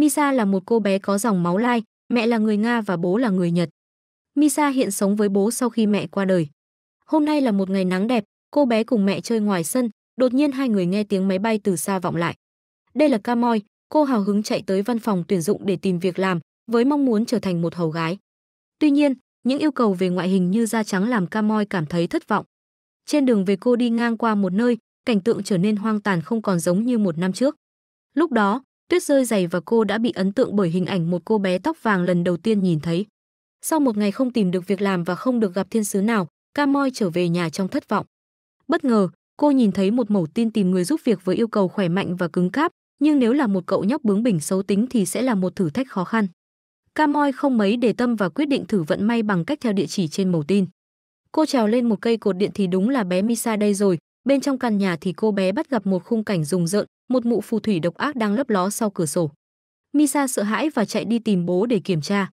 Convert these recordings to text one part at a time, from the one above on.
Misa là một cô bé có dòng máu lai, mẹ là người Nga và bố là người Nhật. Misa hiện sống với bố sau khi mẹ qua đời. Hôm nay là một ngày nắng đẹp, cô bé cùng mẹ chơi ngoài sân, đột nhiên hai người nghe tiếng máy bay từ xa vọng lại. Đây là Camoy, cô hào hứng chạy tới văn phòng tuyển dụng để tìm việc làm, với mong muốn trở thành một hầu gái. Tuy nhiên, những yêu cầu về ngoại hình như da trắng làm Camoy cảm thấy thất vọng. Trên đường về cô đi ngang qua một nơi, cảnh tượng trở nên hoang tàn không còn giống như một năm trước. Lúc đó, Tuyết rơi dày và cô đã bị ấn tượng bởi hình ảnh một cô bé tóc vàng lần đầu tiên nhìn thấy. Sau một ngày không tìm được việc làm và không được gặp thiên sứ nào, Camoi trở về nhà trong thất vọng. Bất ngờ, cô nhìn thấy một mẩu tin tìm người giúp việc với yêu cầu khỏe mạnh và cứng cáp, nhưng nếu là một cậu nhóc bướng bỉnh xấu tính thì sẽ là một thử thách khó khăn. Camoi không mấy để tâm và quyết định thử vận may bằng cách theo địa chỉ trên mẩu tin. Cô trèo lên một cây cột điện thì đúng là bé Misa đây rồi, bên trong căn nhà thì cô bé bắt gặp một khung cảnh rùng rợn, một mụ phù thủy độc ác đang lấp ló sau cửa sổ. Misa sợ hãi và chạy đi tìm bố để kiểm tra.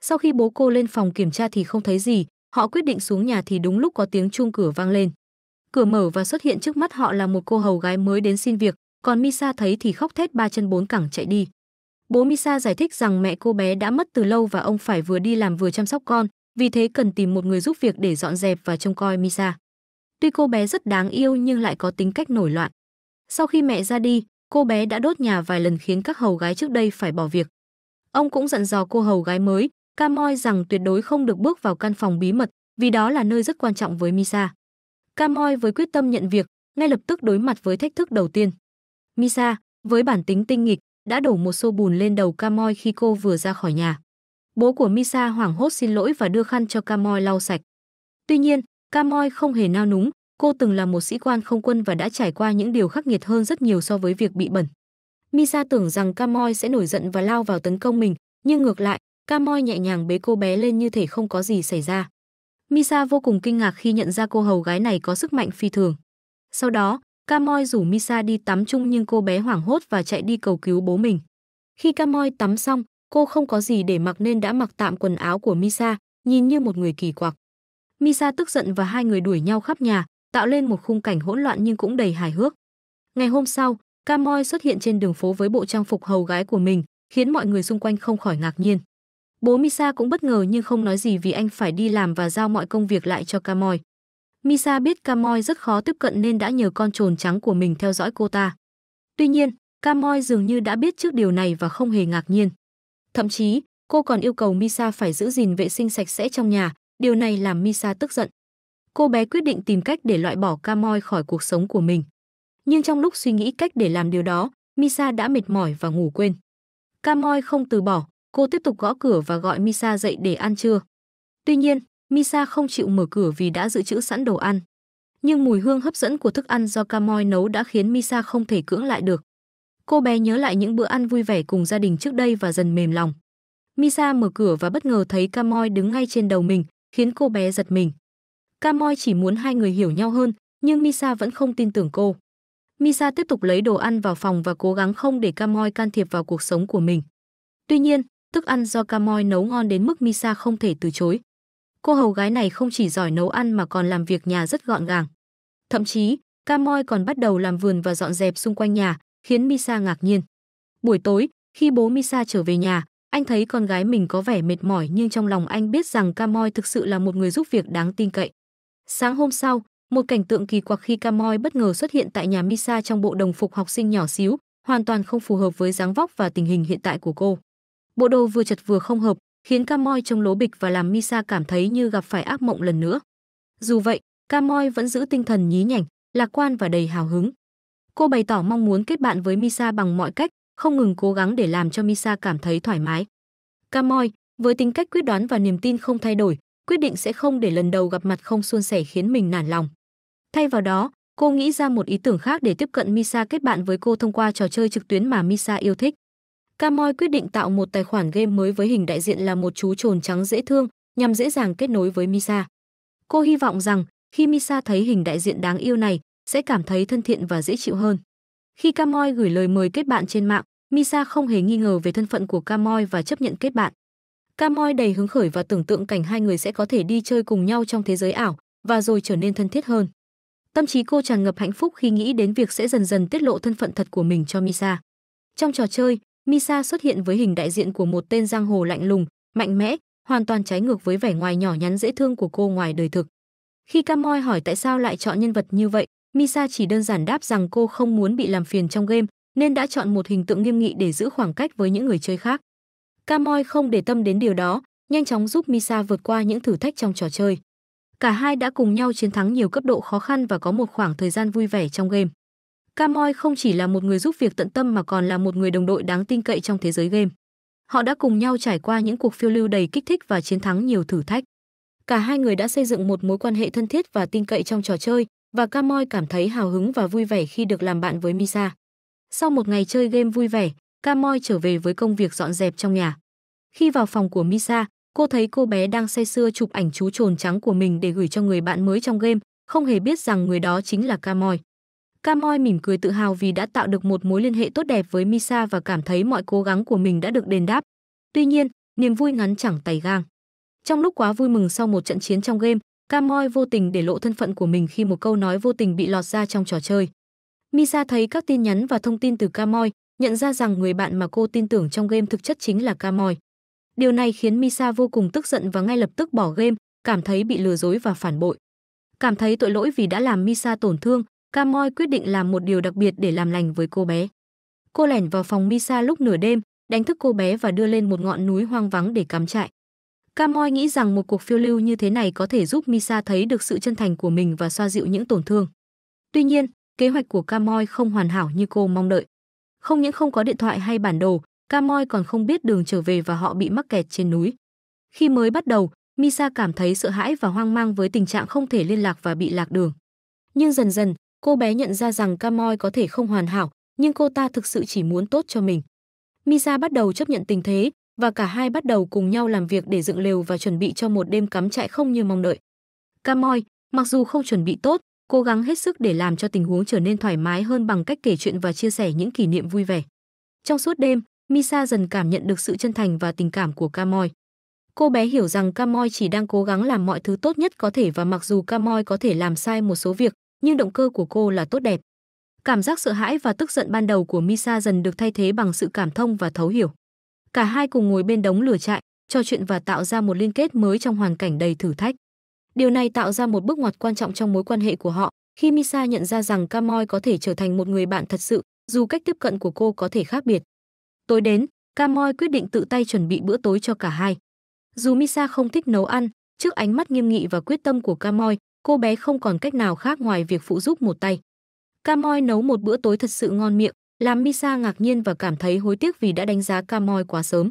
Sau khi bố cô lên phòng kiểm tra thì không thấy gì, họ quyết định xuống nhà thì đúng lúc có tiếng chuông cửa vang lên. Cửa mở và xuất hiện trước mắt họ là một cô hầu gái mới đến xin việc, còn Misa thấy thì khóc thét ba chân bốn cẳng chạy đi. Bố Misa giải thích rằng mẹ cô bé đã mất từ lâu và ông phải vừa đi làm vừa chăm sóc con, vì thế cần tìm một người giúp việc để dọn dẹp và trông coi Misa. Tuy cô bé rất đáng yêu nhưng lại có tính cách nổi loạn. Sau khi mẹ ra đi, cô bé đã đốt nhà vài lần khiến các hầu gái trước đây phải bỏ việc. Ông cũng dặn dò cô hầu gái mới, cam rằng tuyệt đối không được bước vào căn phòng bí mật, vì đó là nơi rất quan trọng với Misa. Cam với quyết tâm nhận việc, ngay lập tức đối mặt với thách thức đầu tiên. Misa, với bản tính tinh nghịch, đã đổ một xô bùn lên đầu Camoy khi cô vừa ra khỏi nhà. Bố của Misa hoảng hốt xin lỗi và đưa khăn cho Camoy lau sạch. Tuy nhiên, Camoy không hề nao núng, Cô từng là một sĩ quan không quân và đã trải qua những điều khắc nghiệt hơn rất nhiều so với việc bị bẩn. Misa tưởng rằng Camoy sẽ nổi giận và lao vào tấn công mình, nhưng ngược lại, Camoy nhẹ nhàng bế cô bé lên như thể không có gì xảy ra. Misa vô cùng kinh ngạc khi nhận ra cô hầu gái này có sức mạnh phi thường. Sau đó, Camoy rủ Misa đi tắm chung nhưng cô bé hoảng hốt và chạy đi cầu cứu bố mình. Khi Camoy tắm xong, cô không có gì để mặc nên đã mặc tạm quần áo của Misa, nhìn như một người kỳ quặc. Misa tức giận và hai người đuổi nhau khắp nhà, tạo lên một khung cảnh hỗn loạn nhưng cũng đầy hài hước. Ngày hôm sau, Cam xuất hiện trên đường phố với bộ trang phục hầu gái của mình, khiến mọi người xung quanh không khỏi ngạc nhiên. Bố Misa cũng bất ngờ nhưng không nói gì vì anh phải đi làm và giao mọi công việc lại cho Cam Moi. Misa biết Cam rất khó tiếp cận nên đã nhờ con trồn trắng của mình theo dõi cô ta. Tuy nhiên, Cam dường như đã biết trước điều này và không hề ngạc nhiên. Thậm chí, cô còn yêu cầu Misa phải giữ gìn vệ sinh sạch sẽ trong nhà, điều này làm Misa tức giận cô bé quyết định tìm cách để loại bỏ Camoy khỏi cuộc sống của mình. Nhưng trong lúc suy nghĩ cách để làm điều đó, Misa đã mệt mỏi và ngủ quên. Camoy không từ bỏ, cô tiếp tục gõ cửa và gọi Misa dậy để ăn trưa. Tuy nhiên, Misa không chịu mở cửa vì đã dự trữ sẵn đồ ăn. Nhưng mùi hương hấp dẫn của thức ăn do Camoy nấu đã khiến Misa không thể cưỡng lại được. Cô bé nhớ lại những bữa ăn vui vẻ cùng gia đình trước đây và dần mềm lòng. Misa mở cửa và bất ngờ thấy Camoy đứng ngay trên đầu mình, khiến cô bé giật mình. Camoy chỉ muốn hai người hiểu nhau hơn, nhưng Misa vẫn không tin tưởng cô. Misa tiếp tục lấy đồ ăn vào phòng và cố gắng không để Camoy can thiệp vào cuộc sống của mình. Tuy nhiên, thức ăn do Camoy nấu ngon đến mức Misa không thể từ chối. Cô hầu gái này không chỉ giỏi nấu ăn mà còn làm việc nhà rất gọn gàng. Thậm chí, Camoy còn bắt đầu làm vườn và dọn dẹp xung quanh nhà, khiến Misa ngạc nhiên. Buổi tối, khi bố Misa trở về nhà, anh thấy con gái mình có vẻ mệt mỏi nhưng trong lòng anh biết rằng Camoy thực sự là một người giúp việc đáng tin cậy. Sáng hôm sau, một cảnh tượng kỳ quặc khi Camoy bất ngờ xuất hiện tại nhà Misa trong bộ đồng phục học sinh nhỏ xíu, hoàn toàn không phù hợp với dáng vóc và tình hình hiện tại của cô. Bộ đồ vừa chật vừa không hợp, khiến Camoy trông lố bịch và làm Misa cảm thấy như gặp phải ác mộng lần nữa. Dù vậy, Camoy vẫn giữ tinh thần nhí nhảnh, lạc quan và đầy hào hứng. Cô bày tỏ mong muốn kết bạn với Misa bằng mọi cách, không ngừng cố gắng để làm cho Misa cảm thấy thoải mái. Camoy, với tính cách quyết đoán và niềm tin không thay đổi, quyết định sẽ không để lần đầu gặp mặt không suôn sẻ khiến mình nản lòng. Thay vào đó, cô nghĩ ra một ý tưởng khác để tiếp cận Misa kết bạn với cô thông qua trò chơi trực tuyến mà Misa yêu thích. Kamoy quyết định tạo một tài khoản game mới với hình đại diện là một chú trồn trắng dễ thương nhằm dễ dàng kết nối với Misa. Cô hy vọng rằng khi Misa thấy hình đại diện đáng yêu này sẽ cảm thấy thân thiện và dễ chịu hơn. Khi Kamoy gửi lời mời kết bạn trên mạng, Misa không hề nghi ngờ về thân phận của Kamoy và chấp nhận kết bạn. Camoi đầy hứng khởi và tưởng tượng cảnh hai người sẽ có thể đi chơi cùng nhau trong thế giới ảo và rồi trở nên thân thiết hơn. Tâm trí cô tràn ngập hạnh phúc khi nghĩ đến việc sẽ dần dần tiết lộ thân phận thật của mình cho Misa. Trong trò chơi, Misa xuất hiện với hình đại diện của một tên giang hồ lạnh lùng, mạnh mẽ, hoàn toàn trái ngược với vẻ ngoài nhỏ nhắn dễ thương của cô ngoài đời thực. Khi Camoi hỏi tại sao lại chọn nhân vật như vậy, Misa chỉ đơn giản đáp rằng cô không muốn bị làm phiền trong game nên đã chọn một hình tượng nghiêm nghị để giữ khoảng cách với những người chơi khác. Cam không để tâm đến điều đó, nhanh chóng giúp Misa vượt qua những thử thách trong trò chơi. Cả hai đã cùng nhau chiến thắng nhiều cấp độ khó khăn và có một khoảng thời gian vui vẻ trong game. Cam không chỉ là một người giúp việc tận tâm mà còn là một người đồng đội đáng tin cậy trong thế giới game. Họ đã cùng nhau trải qua những cuộc phiêu lưu đầy kích thích và chiến thắng nhiều thử thách. Cả hai người đã xây dựng một mối quan hệ thân thiết và tin cậy trong trò chơi và Cam cảm thấy hào hứng và vui vẻ khi được làm bạn với Misa. Sau một ngày chơi game vui vẻ, Camoy trở về với công việc dọn dẹp trong nhà. Khi vào phòng của Misa, cô thấy cô bé đang say sưa chụp ảnh chú trồn trắng của mình để gửi cho người bạn mới trong game, không hề biết rằng người đó chính là Camoy. Camoy mỉm cười tự hào vì đã tạo được một mối liên hệ tốt đẹp với Misa và cảm thấy mọi cố gắng của mình đã được đền đáp. Tuy nhiên, niềm vui ngắn chẳng tay gang. Trong lúc quá vui mừng sau một trận chiến trong game, Camoy vô tình để lộ thân phận của mình khi một câu nói vô tình bị lọt ra trong trò chơi. Misa thấy các tin nhắn và thông tin từ Camoy, nhận ra rằng người bạn mà cô tin tưởng trong game thực chất chính là Camoy. Điều này khiến Misa vô cùng tức giận và ngay lập tức bỏ game, cảm thấy bị lừa dối và phản bội. Cảm thấy tội lỗi vì đã làm Misa tổn thương, Camoy quyết định làm một điều đặc biệt để làm lành với cô bé. Cô lẻn vào phòng Misa lúc nửa đêm, đánh thức cô bé và đưa lên một ngọn núi hoang vắng để cắm trại. Camoy nghĩ rằng một cuộc phiêu lưu như thế này có thể giúp Misa thấy được sự chân thành của mình và xoa dịu những tổn thương. Tuy nhiên, kế hoạch của Camoy không hoàn hảo như cô mong đợi. Không những không có điện thoại hay bản đồ, Camoy còn không biết đường trở về và họ bị mắc kẹt trên núi. Khi mới bắt đầu, Misa cảm thấy sợ hãi và hoang mang với tình trạng không thể liên lạc và bị lạc đường. Nhưng dần dần, cô bé nhận ra rằng Camoy có thể không hoàn hảo, nhưng cô ta thực sự chỉ muốn tốt cho mình. Misa bắt đầu chấp nhận tình thế và cả hai bắt đầu cùng nhau làm việc để dựng lều và chuẩn bị cho một đêm cắm trại không như mong đợi. Camoy, mặc dù không chuẩn bị tốt, cố gắng hết sức để làm cho tình huống trở nên thoải mái hơn bằng cách kể chuyện và chia sẻ những kỷ niệm vui vẻ. Trong suốt đêm, Misa dần cảm nhận được sự chân thành và tình cảm của Camoy. Cô bé hiểu rằng Camoy chỉ đang cố gắng làm mọi thứ tốt nhất có thể và mặc dù Camoy có thể làm sai một số việc, nhưng động cơ của cô là tốt đẹp. Cảm giác sợ hãi và tức giận ban đầu của Misa dần được thay thế bằng sự cảm thông và thấu hiểu. Cả hai cùng ngồi bên đống lửa trại, trò chuyện và tạo ra một liên kết mới trong hoàn cảnh đầy thử thách. Điều này tạo ra một bước ngoặt quan trọng trong mối quan hệ của họ, khi Misa nhận ra rằng Kamoy có thể trở thành một người bạn thật sự, dù cách tiếp cận của cô có thể khác biệt. Tối đến, Kamoy quyết định tự tay chuẩn bị bữa tối cho cả hai. Dù Misa không thích nấu ăn, trước ánh mắt nghiêm nghị và quyết tâm của Kamoy, cô bé không còn cách nào khác ngoài việc phụ giúp một tay. Kamoy nấu một bữa tối thật sự ngon miệng, làm Misa ngạc nhiên và cảm thấy hối tiếc vì đã đánh giá Kamoy quá sớm.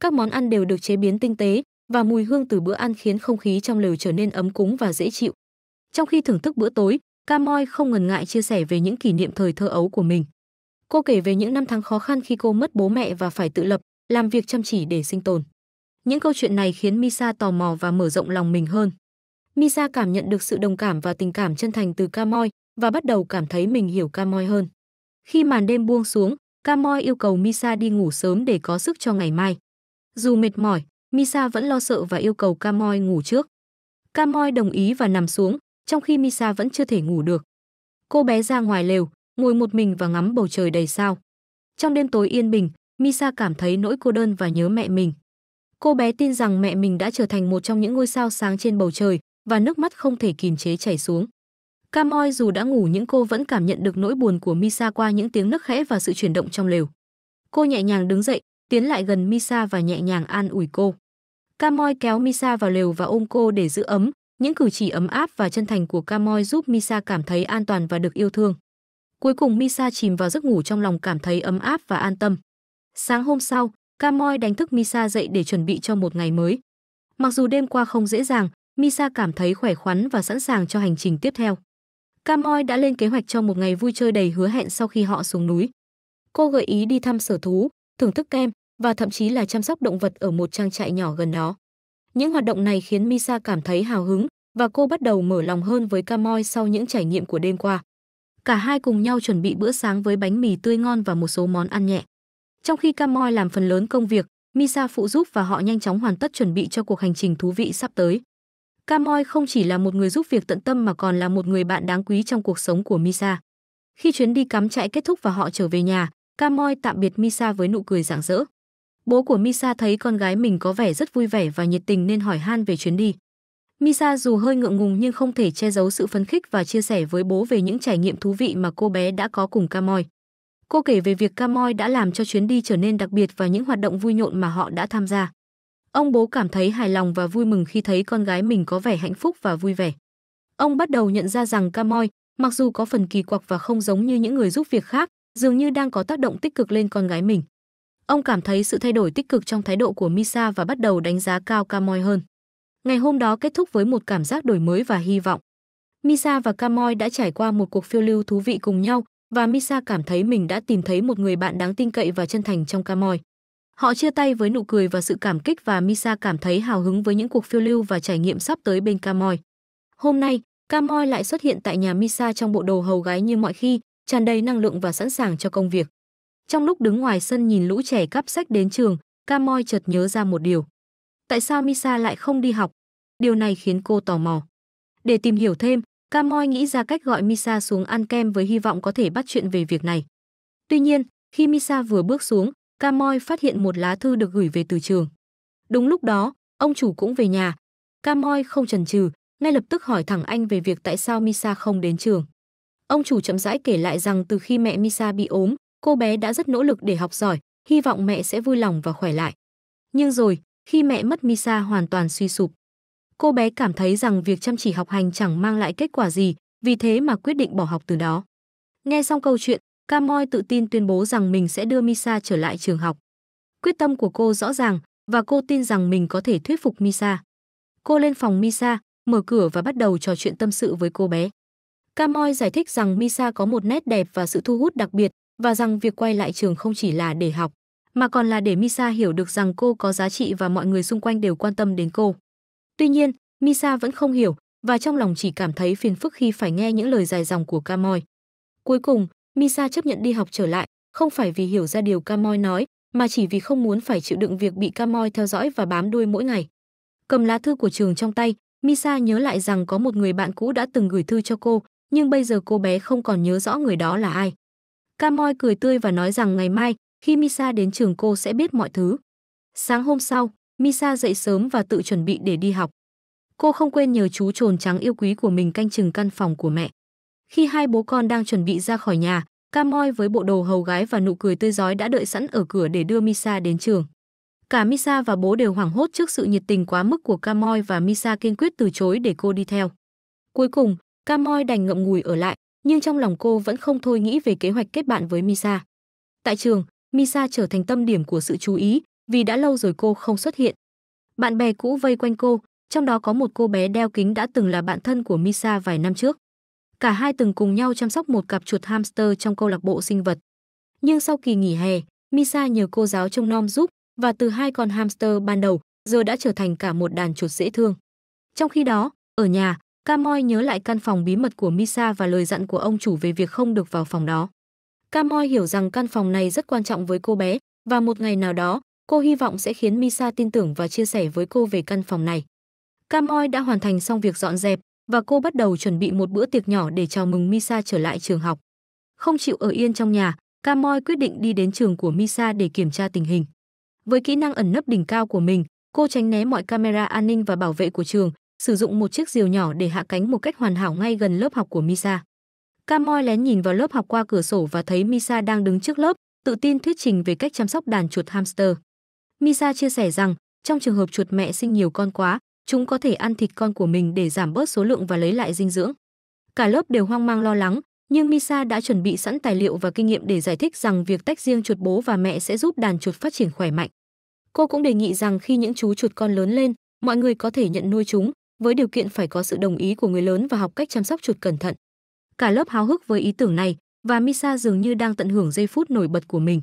Các món ăn đều được chế biến tinh tế, và mùi hương từ bữa ăn khiến không khí trong lều trở nên ấm cúng và dễ chịu. Trong khi thưởng thức bữa tối, Cam không ngần ngại chia sẻ về những kỷ niệm thời thơ ấu của mình. Cô kể về những năm tháng khó khăn khi cô mất bố mẹ và phải tự lập, làm việc chăm chỉ để sinh tồn. Những câu chuyện này khiến Misa tò mò và mở rộng lòng mình hơn. Misa cảm nhận được sự đồng cảm và tình cảm chân thành từ Camoy và bắt đầu cảm thấy mình hiểu Camoy hơn. Khi màn đêm buông xuống, Camoy yêu cầu Misa đi ngủ sớm để có sức cho ngày mai. Dù mệt mỏi, Misa vẫn lo sợ và yêu cầu Camoy ngủ trước. Camoy đồng ý và nằm xuống, trong khi Misa vẫn chưa thể ngủ được. Cô bé ra ngoài lều, ngồi một mình và ngắm bầu trời đầy sao. Trong đêm tối yên bình, Misa cảm thấy nỗi cô đơn và nhớ mẹ mình. Cô bé tin rằng mẹ mình đã trở thành một trong những ngôi sao sáng trên bầu trời và nước mắt không thể kìm chế chảy xuống. Cam dù đã ngủ nhưng cô vẫn cảm nhận được nỗi buồn của Misa qua những tiếng nấc khẽ và sự chuyển động trong lều. Cô nhẹ nhàng đứng dậy, tiến lại gần Misa và nhẹ nhàng an ủi cô. Camoy kéo Misa vào lều và ôm cô để giữ ấm, những cử chỉ ấm áp và chân thành của Camoy giúp Misa cảm thấy an toàn và được yêu thương. Cuối cùng Misa chìm vào giấc ngủ trong lòng cảm thấy ấm áp và an tâm. Sáng hôm sau, Camoy đánh thức Misa dậy để chuẩn bị cho một ngày mới. Mặc dù đêm qua không dễ dàng, Misa cảm thấy khỏe khoắn và sẵn sàng cho hành trình tiếp theo. Camoy đã lên kế hoạch cho một ngày vui chơi đầy hứa hẹn sau khi họ xuống núi. Cô gợi ý đi thăm sở thú, thưởng thức kem, và thậm chí là chăm sóc động vật ở một trang trại nhỏ gần đó. Những hoạt động này khiến Misa cảm thấy hào hứng và cô bắt đầu mở lòng hơn với Camoy sau những trải nghiệm của đêm qua. Cả hai cùng nhau chuẩn bị bữa sáng với bánh mì tươi ngon và một số món ăn nhẹ. Trong khi Camoy làm phần lớn công việc, Misa phụ giúp và họ nhanh chóng hoàn tất chuẩn bị cho cuộc hành trình thú vị sắp tới. Camoy không chỉ là một người giúp việc tận tâm mà còn là một người bạn đáng quý trong cuộc sống của Misa. Khi chuyến đi cắm trại kết thúc và họ trở về nhà, Camoy tạm biệt Misa với nụ cười rạng rỡ. Bố của Misa thấy con gái mình có vẻ rất vui vẻ và nhiệt tình nên hỏi han về chuyến đi. Misa dù hơi ngượng ngùng nhưng không thể che giấu sự phấn khích và chia sẻ với bố về những trải nghiệm thú vị mà cô bé đã có cùng Camoy. Cô kể về việc Camoy đã làm cho chuyến đi trở nên đặc biệt và những hoạt động vui nhộn mà họ đã tham gia. Ông bố cảm thấy hài lòng và vui mừng khi thấy con gái mình có vẻ hạnh phúc và vui vẻ. Ông bắt đầu nhận ra rằng Camoy, mặc dù có phần kỳ quặc và không giống như những người giúp việc khác, dường như đang có tác động tích cực lên con gái mình. Ông cảm thấy sự thay đổi tích cực trong thái độ của Misa và bắt đầu đánh giá cao Camoy hơn. Ngày hôm đó kết thúc với một cảm giác đổi mới và hy vọng. Misa và Camoy đã trải qua một cuộc phiêu lưu thú vị cùng nhau và Misa cảm thấy mình đã tìm thấy một người bạn đáng tin cậy và chân thành trong Camoy. Họ chia tay với nụ cười và sự cảm kích và Misa cảm thấy hào hứng với những cuộc phiêu lưu và trải nghiệm sắp tới bên Camoy. Hôm nay, Camoy lại xuất hiện tại nhà Misa trong bộ đồ hầu gái như mọi khi, tràn đầy năng lượng và sẵn sàng cho công việc. Trong lúc đứng ngoài sân nhìn lũ trẻ cắp sách đến trường, Cam chợt nhớ ra một điều. Tại sao Misa lại không đi học? Điều này khiến cô tò mò. Để tìm hiểu thêm, Cam nghĩ ra cách gọi Misa xuống ăn kem với hy vọng có thể bắt chuyện về việc này. Tuy nhiên, khi Misa vừa bước xuống, Cam phát hiện một lá thư được gửi về từ trường. Đúng lúc đó, ông chủ cũng về nhà. Cam không chần chừ, ngay lập tức hỏi thẳng anh về việc tại sao Misa không đến trường. Ông chủ chậm rãi kể lại rằng từ khi mẹ Misa bị ốm, cô bé đã rất nỗ lực để học giỏi, hy vọng mẹ sẽ vui lòng và khỏe lại. Nhưng rồi, khi mẹ mất Misa hoàn toàn suy sụp. Cô bé cảm thấy rằng việc chăm chỉ học hành chẳng mang lại kết quả gì, vì thế mà quyết định bỏ học từ đó. Nghe xong câu chuyện, Camoy tự tin tuyên bố rằng mình sẽ đưa Misa trở lại trường học. Quyết tâm của cô rõ ràng và cô tin rằng mình có thể thuyết phục Misa. Cô lên phòng Misa, mở cửa và bắt đầu trò chuyện tâm sự với cô bé. Camoy giải thích rằng Misa có một nét đẹp và sự thu hút đặc biệt, và rằng việc quay lại trường không chỉ là để học, mà còn là để Misa hiểu được rằng cô có giá trị và mọi người xung quanh đều quan tâm đến cô. Tuy nhiên, Misa vẫn không hiểu và trong lòng chỉ cảm thấy phiền phức khi phải nghe những lời dài dòng của Camoy. Cuối cùng, Misa chấp nhận đi học trở lại, không phải vì hiểu ra điều Camoy nói, mà chỉ vì không muốn phải chịu đựng việc bị Camoy theo dõi và bám đuôi mỗi ngày. Cầm lá thư của trường trong tay, Misa nhớ lại rằng có một người bạn cũ đã từng gửi thư cho cô, nhưng bây giờ cô bé không còn nhớ rõ người đó là ai. Cam cười tươi và nói rằng ngày mai, khi Misa đến trường cô sẽ biết mọi thứ. Sáng hôm sau, Misa dậy sớm và tự chuẩn bị để đi học. Cô không quên nhờ chú trồn trắng yêu quý của mình canh chừng căn phòng của mẹ. Khi hai bố con đang chuẩn bị ra khỏi nhà, Cam với bộ đồ hầu gái và nụ cười tươi giói đã đợi sẵn ở cửa để đưa Misa đến trường. Cả Misa và bố đều hoảng hốt trước sự nhiệt tình quá mức của Cam và Misa kiên quyết từ chối để cô đi theo. Cuối cùng, Cam đành ngậm ngùi ở lại, nhưng trong lòng cô vẫn không thôi nghĩ về kế hoạch kết bạn với Misa. Tại trường, Misa trở thành tâm điểm của sự chú ý vì đã lâu rồi cô không xuất hiện. Bạn bè cũ vây quanh cô, trong đó có một cô bé đeo kính đã từng là bạn thân của Misa vài năm trước. Cả hai từng cùng nhau chăm sóc một cặp chuột hamster trong câu lạc bộ sinh vật. Nhưng sau kỳ nghỉ hè, Misa nhờ cô giáo trông nom giúp và từ hai con hamster ban đầu giờ đã trở thành cả một đàn chuột dễ thương. Trong khi đó, ở nhà, Camoy nhớ lại căn phòng bí mật của Misa và lời dặn của ông chủ về việc không được vào phòng đó. Camoy hiểu rằng căn phòng này rất quan trọng với cô bé và một ngày nào đó, cô hy vọng sẽ khiến Misa tin tưởng và chia sẻ với cô về căn phòng này. Camoy đã hoàn thành xong việc dọn dẹp và cô bắt đầu chuẩn bị một bữa tiệc nhỏ để chào mừng Misa trở lại trường học. Không chịu ở yên trong nhà, Camoy quyết định đi đến trường của Misa để kiểm tra tình hình. Với kỹ năng ẩn nấp đỉnh cao của mình, cô tránh né mọi camera an ninh và bảo vệ của trường, sử dụng một chiếc diều nhỏ để hạ cánh một cách hoàn hảo ngay gần lớp học của Misa. Camoy lén nhìn vào lớp học qua cửa sổ và thấy Misa đang đứng trước lớp, tự tin thuyết trình về cách chăm sóc đàn chuột hamster. Misa chia sẻ rằng, trong trường hợp chuột mẹ sinh nhiều con quá, chúng có thể ăn thịt con của mình để giảm bớt số lượng và lấy lại dinh dưỡng. Cả lớp đều hoang mang lo lắng, nhưng Misa đã chuẩn bị sẵn tài liệu và kinh nghiệm để giải thích rằng việc tách riêng chuột bố và mẹ sẽ giúp đàn chuột phát triển khỏe mạnh. Cô cũng đề nghị rằng khi những chú chuột con lớn lên, mọi người có thể nhận nuôi chúng, với điều kiện phải có sự đồng ý của người lớn và học cách chăm sóc chuột cẩn thận. Cả lớp háo hức với ý tưởng này và Misa dường như đang tận hưởng giây phút nổi bật của mình.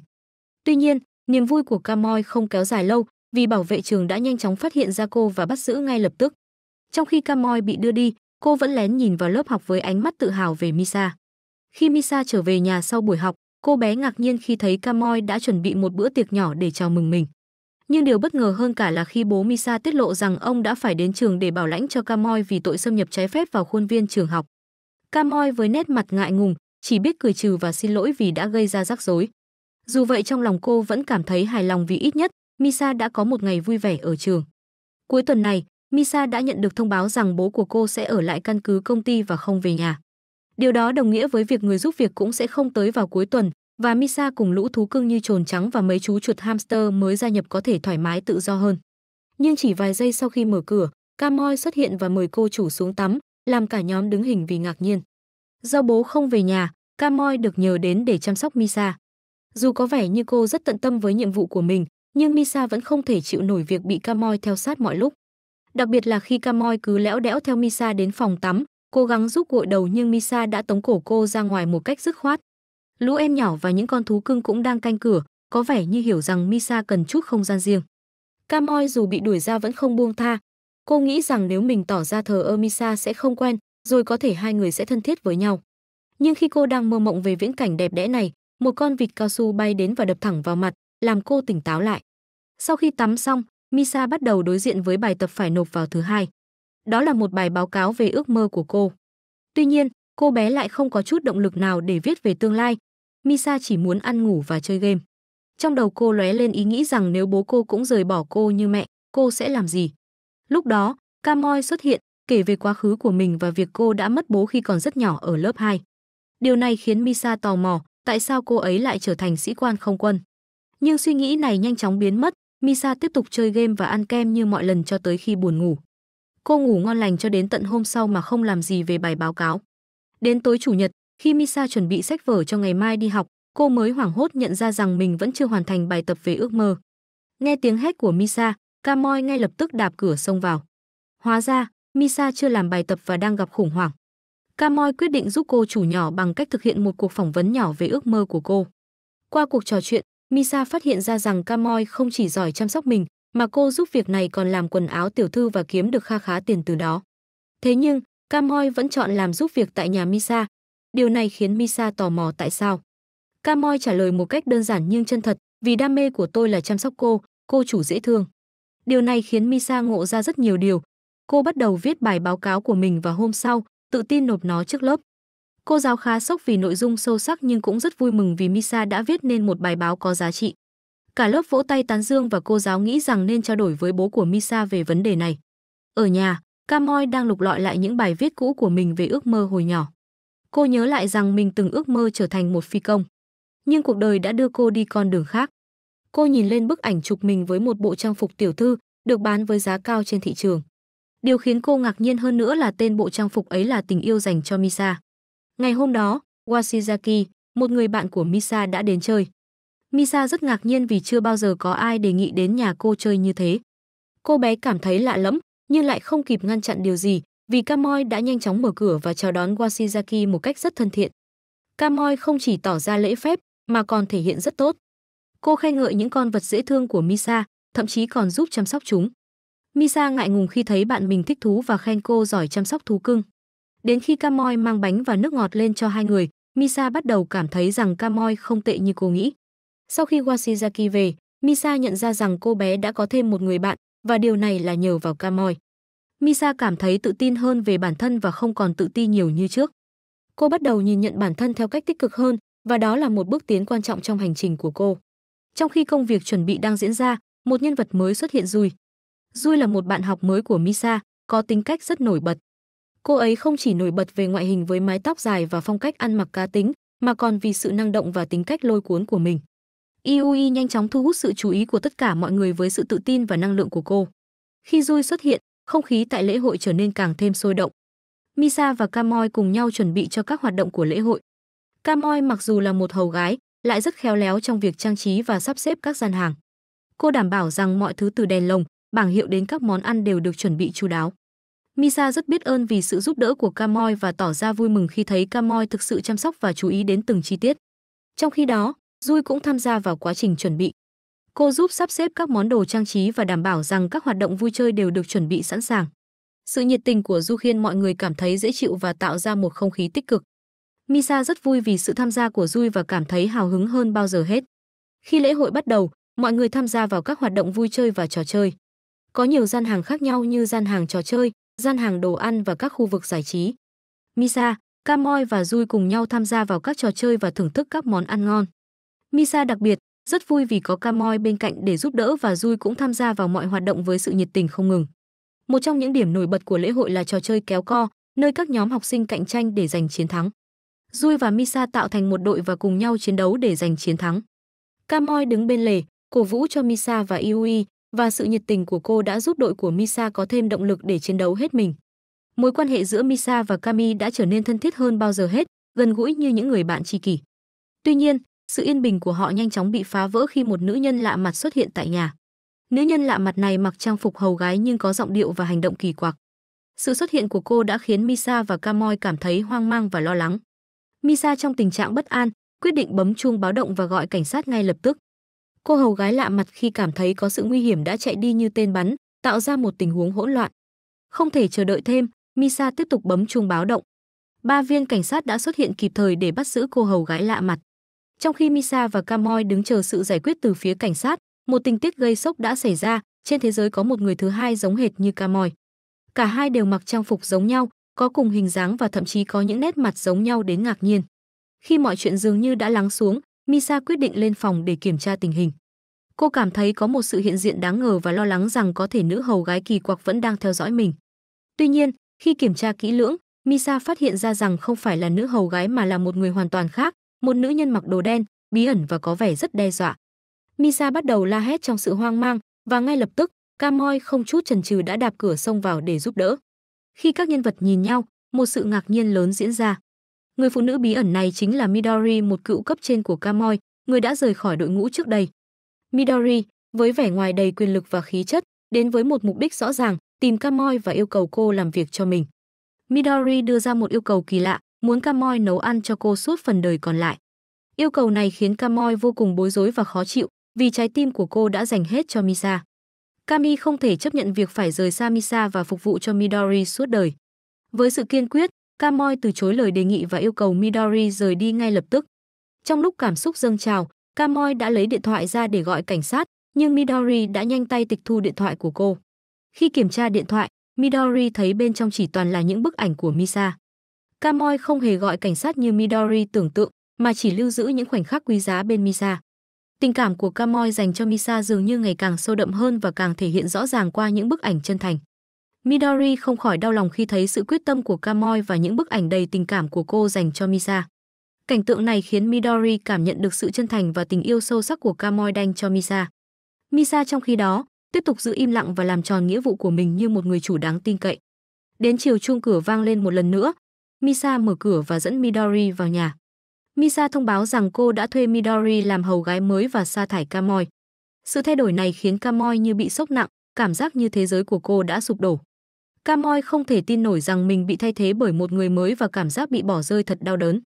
Tuy nhiên, niềm vui của Camoy không kéo dài lâu vì bảo vệ trường đã nhanh chóng phát hiện ra cô và bắt giữ ngay lập tức. Trong khi Camoy bị đưa đi, cô vẫn lén nhìn vào lớp học với ánh mắt tự hào về Misa. Khi Misa trở về nhà sau buổi học, cô bé ngạc nhiên khi thấy Camoy đã chuẩn bị một bữa tiệc nhỏ để chào mừng mình. Nhưng điều bất ngờ hơn cả là khi bố Misa tiết lộ rằng ông đã phải đến trường để bảo lãnh cho Camoy vì tội xâm nhập trái phép vào khuôn viên trường học. Camoy với nét mặt ngại ngùng, chỉ biết cười trừ và xin lỗi vì đã gây ra rắc rối. Dù vậy trong lòng cô vẫn cảm thấy hài lòng vì ít nhất Misa đã có một ngày vui vẻ ở trường. Cuối tuần này, Misa đã nhận được thông báo rằng bố của cô sẽ ở lại căn cứ công ty và không về nhà. Điều đó đồng nghĩa với việc người giúp việc cũng sẽ không tới vào cuối tuần, và Misa cùng lũ thú cưng như trồn trắng và mấy chú chuột hamster mới gia nhập có thể thoải mái tự do hơn. Nhưng chỉ vài giây sau khi mở cửa, Camoy xuất hiện và mời cô chủ xuống tắm, làm cả nhóm đứng hình vì ngạc nhiên. Do bố không về nhà, Camoy được nhờ đến để chăm sóc Misa. Dù có vẻ như cô rất tận tâm với nhiệm vụ của mình, nhưng Misa vẫn không thể chịu nổi việc bị Camoy theo sát mọi lúc. Đặc biệt là khi Camoy cứ lẽo đẽo theo Misa đến phòng tắm, cố gắng giúp gội đầu nhưng Misa đã tống cổ cô ra ngoài một cách dứt khoát, Lũ em nhỏ và những con thú cưng cũng đang canh cửa, có vẻ như hiểu rằng Misa cần chút không gian riêng. Cam dù bị đuổi ra vẫn không buông tha. Cô nghĩ rằng nếu mình tỏ ra thờ ơ Misa sẽ không quen, rồi có thể hai người sẽ thân thiết với nhau. Nhưng khi cô đang mơ mộng về viễn cảnh đẹp đẽ này, một con vịt cao su bay đến và đập thẳng vào mặt, làm cô tỉnh táo lại. Sau khi tắm xong, Misa bắt đầu đối diện với bài tập phải nộp vào thứ hai. Đó là một bài báo cáo về ước mơ của cô. Tuy nhiên, cô bé lại không có chút động lực nào để viết về tương lai, Misa chỉ muốn ăn ngủ và chơi game. Trong đầu cô lóe lên ý nghĩ rằng nếu bố cô cũng rời bỏ cô như mẹ, cô sẽ làm gì? Lúc đó, Camoy xuất hiện, kể về quá khứ của mình và việc cô đã mất bố khi còn rất nhỏ ở lớp 2. Điều này khiến Misa tò mò, tại sao cô ấy lại trở thành sĩ quan không quân? Nhưng suy nghĩ này nhanh chóng biến mất, Misa tiếp tục chơi game và ăn kem như mọi lần cho tới khi buồn ngủ. Cô ngủ ngon lành cho đến tận hôm sau mà không làm gì về bài báo cáo. Đến tối chủ nhật, khi Misa chuẩn bị sách vở cho ngày mai đi học, cô mới hoảng hốt nhận ra rằng mình vẫn chưa hoàn thành bài tập về ước mơ. Nghe tiếng hét của Misa, Camoy ngay lập tức đạp cửa xông vào. Hóa ra, Misa chưa làm bài tập và đang gặp khủng hoảng. Camoy quyết định giúp cô chủ nhỏ bằng cách thực hiện một cuộc phỏng vấn nhỏ về ước mơ của cô. Qua cuộc trò chuyện, Misa phát hiện ra rằng Camoy không chỉ giỏi chăm sóc mình, mà cô giúp việc này còn làm quần áo tiểu thư và kiếm được kha khá tiền từ đó. Thế nhưng, Camoy vẫn chọn làm giúp việc tại nhà Misa, Điều này khiến Misa tò mò tại sao. Camoy trả lời một cách đơn giản nhưng chân thật, vì đam mê của tôi là chăm sóc cô, cô chủ dễ thương. Điều này khiến Misa ngộ ra rất nhiều điều. Cô bắt đầu viết bài báo cáo của mình và hôm sau, tự tin nộp nó trước lớp. Cô giáo khá sốc vì nội dung sâu sắc nhưng cũng rất vui mừng vì Misa đã viết nên một bài báo có giá trị. Cả lớp vỗ tay tán dương và cô giáo nghĩ rằng nên trao đổi với bố của Misa về vấn đề này. Ở nhà, Camoy đang lục lọi lại những bài viết cũ của mình về ước mơ hồi nhỏ. Cô nhớ lại rằng mình từng ước mơ trở thành một phi công. Nhưng cuộc đời đã đưa cô đi con đường khác. Cô nhìn lên bức ảnh chụp mình với một bộ trang phục tiểu thư được bán với giá cao trên thị trường. Điều khiến cô ngạc nhiên hơn nữa là tên bộ trang phục ấy là tình yêu dành cho Misa. Ngày hôm đó, Washizaki, một người bạn của Misa đã đến chơi. Misa rất ngạc nhiên vì chưa bao giờ có ai đề nghị đến nhà cô chơi như thế. Cô bé cảm thấy lạ lẫm, nhưng lại không kịp ngăn chặn điều gì, vì Kamoi đã nhanh chóng mở cửa và chào đón Washizaki một cách rất thân thiện. Kamoi không chỉ tỏ ra lễ phép mà còn thể hiện rất tốt. Cô khen ngợi những con vật dễ thương của Misa, thậm chí còn giúp chăm sóc chúng. Misa ngại ngùng khi thấy bạn mình thích thú và khen cô giỏi chăm sóc thú cưng. Đến khi Kamoi mang bánh và nước ngọt lên cho hai người, Misa bắt đầu cảm thấy rằng Kamoi không tệ như cô nghĩ. Sau khi Washizaki về, Misa nhận ra rằng cô bé đã có thêm một người bạn và điều này là nhờ vào Kamoi. Misa cảm thấy tự tin hơn về bản thân và không còn tự ti nhiều như trước. Cô bắt đầu nhìn nhận bản thân theo cách tích cực hơn và đó là một bước tiến quan trọng trong hành trình của cô. Trong khi công việc chuẩn bị đang diễn ra, một nhân vật mới xuất hiện Dui. Dui là một bạn học mới của Misa, có tính cách rất nổi bật. Cô ấy không chỉ nổi bật về ngoại hình với mái tóc dài và phong cách ăn mặc cá tính, mà còn vì sự năng động và tính cách lôi cuốn của mình. Yui nhanh chóng thu hút sự chú ý của tất cả mọi người với sự tự tin và năng lượng của cô. Khi Dui xuất hiện, không khí tại lễ hội trở nên càng thêm sôi động. Misa và Camoi cùng nhau chuẩn bị cho các hoạt động của lễ hội. Camoi mặc dù là một hầu gái, lại rất khéo léo trong việc trang trí và sắp xếp các gian hàng. Cô đảm bảo rằng mọi thứ từ đèn lồng, bảng hiệu đến các món ăn đều được chuẩn bị chu đáo. Misa rất biết ơn vì sự giúp đỡ của Camoi và tỏ ra vui mừng khi thấy Camoi thực sự chăm sóc và chú ý đến từng chi tiết. Trong khi đó, Rui cũng tham gia vào quá trình chuẩn bị. Cô giúp sắp xếp các món đồ trang trí và đảm bảo rằng các hoạt động vui chơi đều được chuẩn bị sẵn sàng. Sự nhiệt tình của Du Khiên mọi người cảm thấy dễ chịu và tạo ra một không khí tích cực. Misa rất vui vì sự tham gia của Dui và cảm thấy hào hứng hơn bao giờ hết. Khi lễ hội bắt đầu, mọi người tham gia vào các hoạt động vui chơi và trò chơi. Có nhiều gian hàng khác nhau như gian hàng trò chơi, gian hàng đồ ăn và các khu vực giải trí. Misa, Camoy và Dui cùng nhau tham gia vào các trò chơi và thưởng thức các món ăn ngon. Misa đặc biệt, rất vui vì có Camoi bên cạnh để giúp đỡ và Rui cũng tham gia vào mọi hoạt động với sự nhiệt tình không ngừng. Một trong những điểm nổi bật của lễ hội là trò chơi kéo co, nơi các nhóm học sinh cạnh tranh để giành chiến thắng. Rui và Misa tạo thành một đội và cùng nhau chiến đấu để giành chiến thắng. Camoi đứng bên lề, cổ vũ cho Misa và Yui, và sự nhiệt tình của cô đã giúp đội của Misa có thêm động lực để chiến đấu hết mình. Mối quan hệ giữa Misa và Kami đã trở nên thân thiết hơn bao giờ hết, gần gũi như những người bạn tri kỷ. Tuy nhiên, sự yên bình của họ nhanh chóng bị phá vỡ khi một nữ nhân lạ mặt xuất hiện tại nhà. Nữ nhân lạ mặt này mặc trang phục hầu gái nhưng có giọng điệu và hành động kỳ quặc. Sự xuất hiện của cô đã khiến Misa và Kamoy cảm thấy hoang mang và lo lắng. Misa trong tình trạng bất an, quyết định bấm chuông báo động và gọi cảnh sát ngay lập tức. Cô hầu gái lạ mặt khi cảm thấy có sự nguy hiểm đã chạy đi như tên bắn, tạo ra một tình huống hỗn loạn. Không thể chờ đợi thêm, Misa tiếp tục bấm chuông báo động. Ba viên cảnh sát đã xuất hiện kịp thời để bắt giữ cô hầu gái lạ mặt. Trong khi Misa và Camoy đứng chờ sự giải quyết từ phía cảnh sát, một tình tiết gây sốc đã xảy ra, trên thế giới có một người thứ hai giống hệt như Camoy. Cả hai đều mặc trang phục giống nhau, có cùng hình dáng và thậm chí có những nét mặt giống nhau đến ngạc nhiên. Khi mọi chuyện dường như đã lắng xuống, Misa quyết định lên phòng để kiểm tra tình hình. Cô cảm thấy có một sự hiện diện đáng ngờ và lo lắng rằng có thể nữ hầu gái kỳ quặc vẫn đang theo dõi mình. Tuy nhiên, khi kiểm tra kỹ lưỡng, Misa phát hiện ra rằng không phải là nữ hầu gái mà là một người hoàn toàn khác, một nữ nhân mặc đồ đen, bí ẩn và có vẻ rất đe dọa. Misa bắt đầu la hét trong sự hoang mang và ngay lập tức, Camoy không chút chần chừ đã đạp cửa xông vào để giúp đỡ. Khi các nhân vật nhìn nhau, một sự ngạc nhiên lớn diễn ra. Người phụ nữ bí ẩn này chính là Midori, một cựu cấp trên của Camoy, người đã rời khỏi đội ngũ trước đây. Midori, với vẻ ngoài đầy quyền lực và khí chất, đến với một mục đích rõ ràng, tìm Camoy và yêu cầu cô làm việc cho mình. Midori đưa ra một yêu cầu kỳ lạ, muốn Camoy nấu ăn cho cô suốt phần đời còn lại. Yêu cầu này khiến Camoy vô cùng bối rối và khó chịu, vì trái tim của cô đã dành hết cho Misa. Kami không thể chấp nhận việc phải rời xa Misa và phục vụ cho Midori suốt đời. Với sự kiên quyết, Kamoi từ chối lời đề nghị và yêu cầu Midori rời đi ngay lập tức. Trong lúc cảm xúc dâng trào, Kamoi đã lấy điện thoại ra để gọi cảnh sát, nhưng Midori đã nhanh tay tịch thu điện thoại của cô. Khi kiểm tra điện thoại, Midori thấy bên trong chỉ toàn là những bức ảnh của Misa. Kamoi không hề gọi cảnh sát như Midori tưởng tượng, mà chỉ lưu giữ những khoảnh khắc quý giá bên Misa. Tình cảm của Kamoi dành cho Misa dường như ngày càng sâu đậm hơn và càng thể hiện rõ ràng qua những bức ảnh chân thành. Midori không khỏi đau lòng khi thấy sự quyết tâm của Kamoi và những bức ảnh đầy tình cảm của cô dành cho Misa. Cảnh tượng này khiến Midori cảm nhận được sự chân thành và tình yêu sâu sắc của Kamoi dành cho Misa. Misa trong khi đó, tiếp tục giữ im lặng và làm tròn nghĩa vụ của mình như một người chủ đáng tin cậy. Đến chiều chuông cửa vang lên một lần nữa, Misa mở cửa và dẫn Midori vào nhà. Misa thông báo rằng cô đã thuê Midori làm hầu gái mới và sa thải Kamoi. Sự thay đổi này khiến Kamoi như bị sốc nặng, cảm giác như thế giới của cô đã sụp đổ. Kamoi không thể tin nổi rằng mình bị thay thế bởi một người mới và cảm giác bị bỏ rơi thật đau đớn.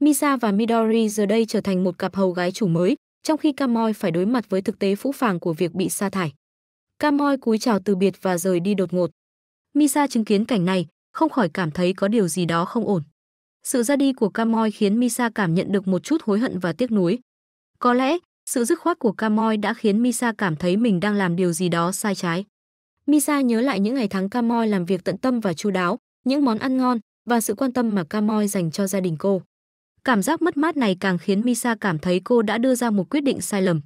Misa và Midori giờ đây trở thành một cặp hầu gái chủ mới, trong khi Kamoi phải đối mặt với thực tế phũ phàng của việc bị sa thải. Kamoi cúi chào từ biệt và rời đi đột ngột. Misa chứng kiến cảnh này, không khỏi cảm thấy có điều gì đó không ổn. Sự ra đi của Camoy khiến Misa cảm nhận được một chút hối hận và tiếc nuối. Có lẽ, sự dứt khoát của Camoy đã khiến Misa cảm thấy mình đang làm điều gì đó sai trái. Misa nhớ lại những ngày tháng Camoy làm việc tận tâm và chu đáo, những món ăn ngon và sự quan tâm mà Camoy dành cho gia đình cô. Cảm giác mất mát này càng khiến Misa cảm thấy cô đã đưa ra một quyết định sai lầm.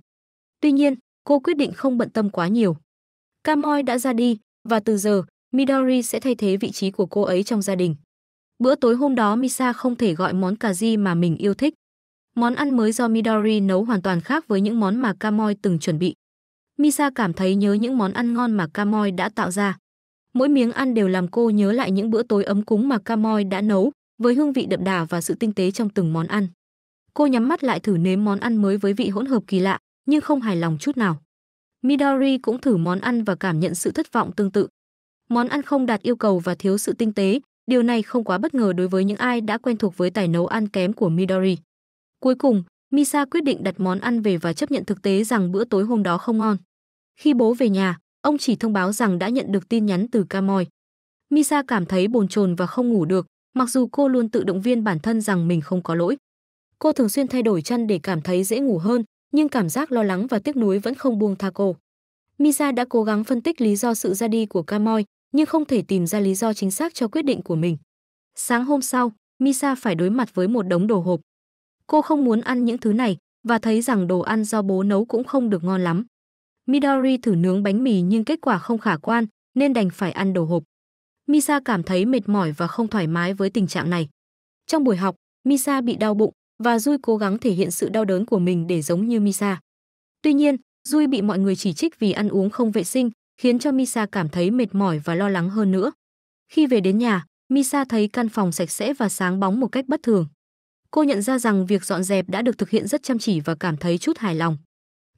Tuy nhiên, cô quyết định không bận tâm quá nhiều. Camoy đã ra đi và từ giờ, Midori sẽ thay thế vị trí của cô ấy trong gia đình. Bữa tối hôm đó Misa không thể gọi món cà ri mà mình yêu thích. Món ăn mới do Midori nấu hoàn toàn khác với những món mà Kamoi từng chuẩn bị. Misa cảm thấy nhớ những món ăn ngon mà Kamoi đã tạo ra. Mỗi miếng ăn đều làm cô nhớ lại những bữa tối ấm cúng mà Kamoi đã nấu, với hương vị đậm đà và sự tinh tế trong từng món ăn. Cô nhắm mắt lại thử nếm món ăn mới với vị hỗn hợp kỳ lạ, nhưng không hài lòng chút nào. Midori cũng thử món ăn và cảm nhận sự thất vọng tương tự món ăn không đạt yêu cầu và thiếu sự tinh tế, điều này không quá bất ngờ đối với những ai đã quen thuộc với tài nấu ăn kém của Midori. Cuối cùng, Misa quyết định đặt món ăn về và chấp nhận thực tế rằng bữa tối hôm đó không ngon. Khi bố về nhà, ông chỉ thông báo rằng đã nhận được tin nhắn từ Kamoi. Misa cảm thấy bồn chồn và không ngủ được, mặc dù cô luôn tự động viên bản thân rằng mình không có lỗi. Cô thường xuyên thay đổi chăn để cảm thấy dễ ngủ hơn, nhưng cảm giác lo lắng và tiếc nuối vẫn không buông tha cô. Misa đã cố gắng phân tích lý do sự ra đi của Kamoi, nhưng không thể tìm ra lý do chính xác cho quyết định của mình. Sáng hôm sau, Misa phải đối mặt với một đống đồ hộp. Cô không muốn ăn những thứ này và thấy rằng đồ ăn do bố nấu cũng không được ngon lắm. Midori thử nướng bánh mì nhưng kết quả không khả quan nên đành phải ăn đồ hộp. Misa cảm thấy mệt mỏi và không thoải mái với tình trạng này. Trong buổi học, Misa bị đau bụng và Rui cố gắng thể hiện sự đau đớn của mình để giống như Misa. Tuy nhiên, Rui bị mọi người chỉ trích vì ăn uống không vệ sinh khiến cho Misa cảm thấy mệt mỏi và lo lắng hơn nữa. Khi về đến nhà, Misa thấy căn phòng sạch sẽ và sáng bóng một cách bất thường. Cô nhận ra rằng việc dọn dẹp đã được thực hiện rất chăm chỉ và cảm thấy chút hài lòng.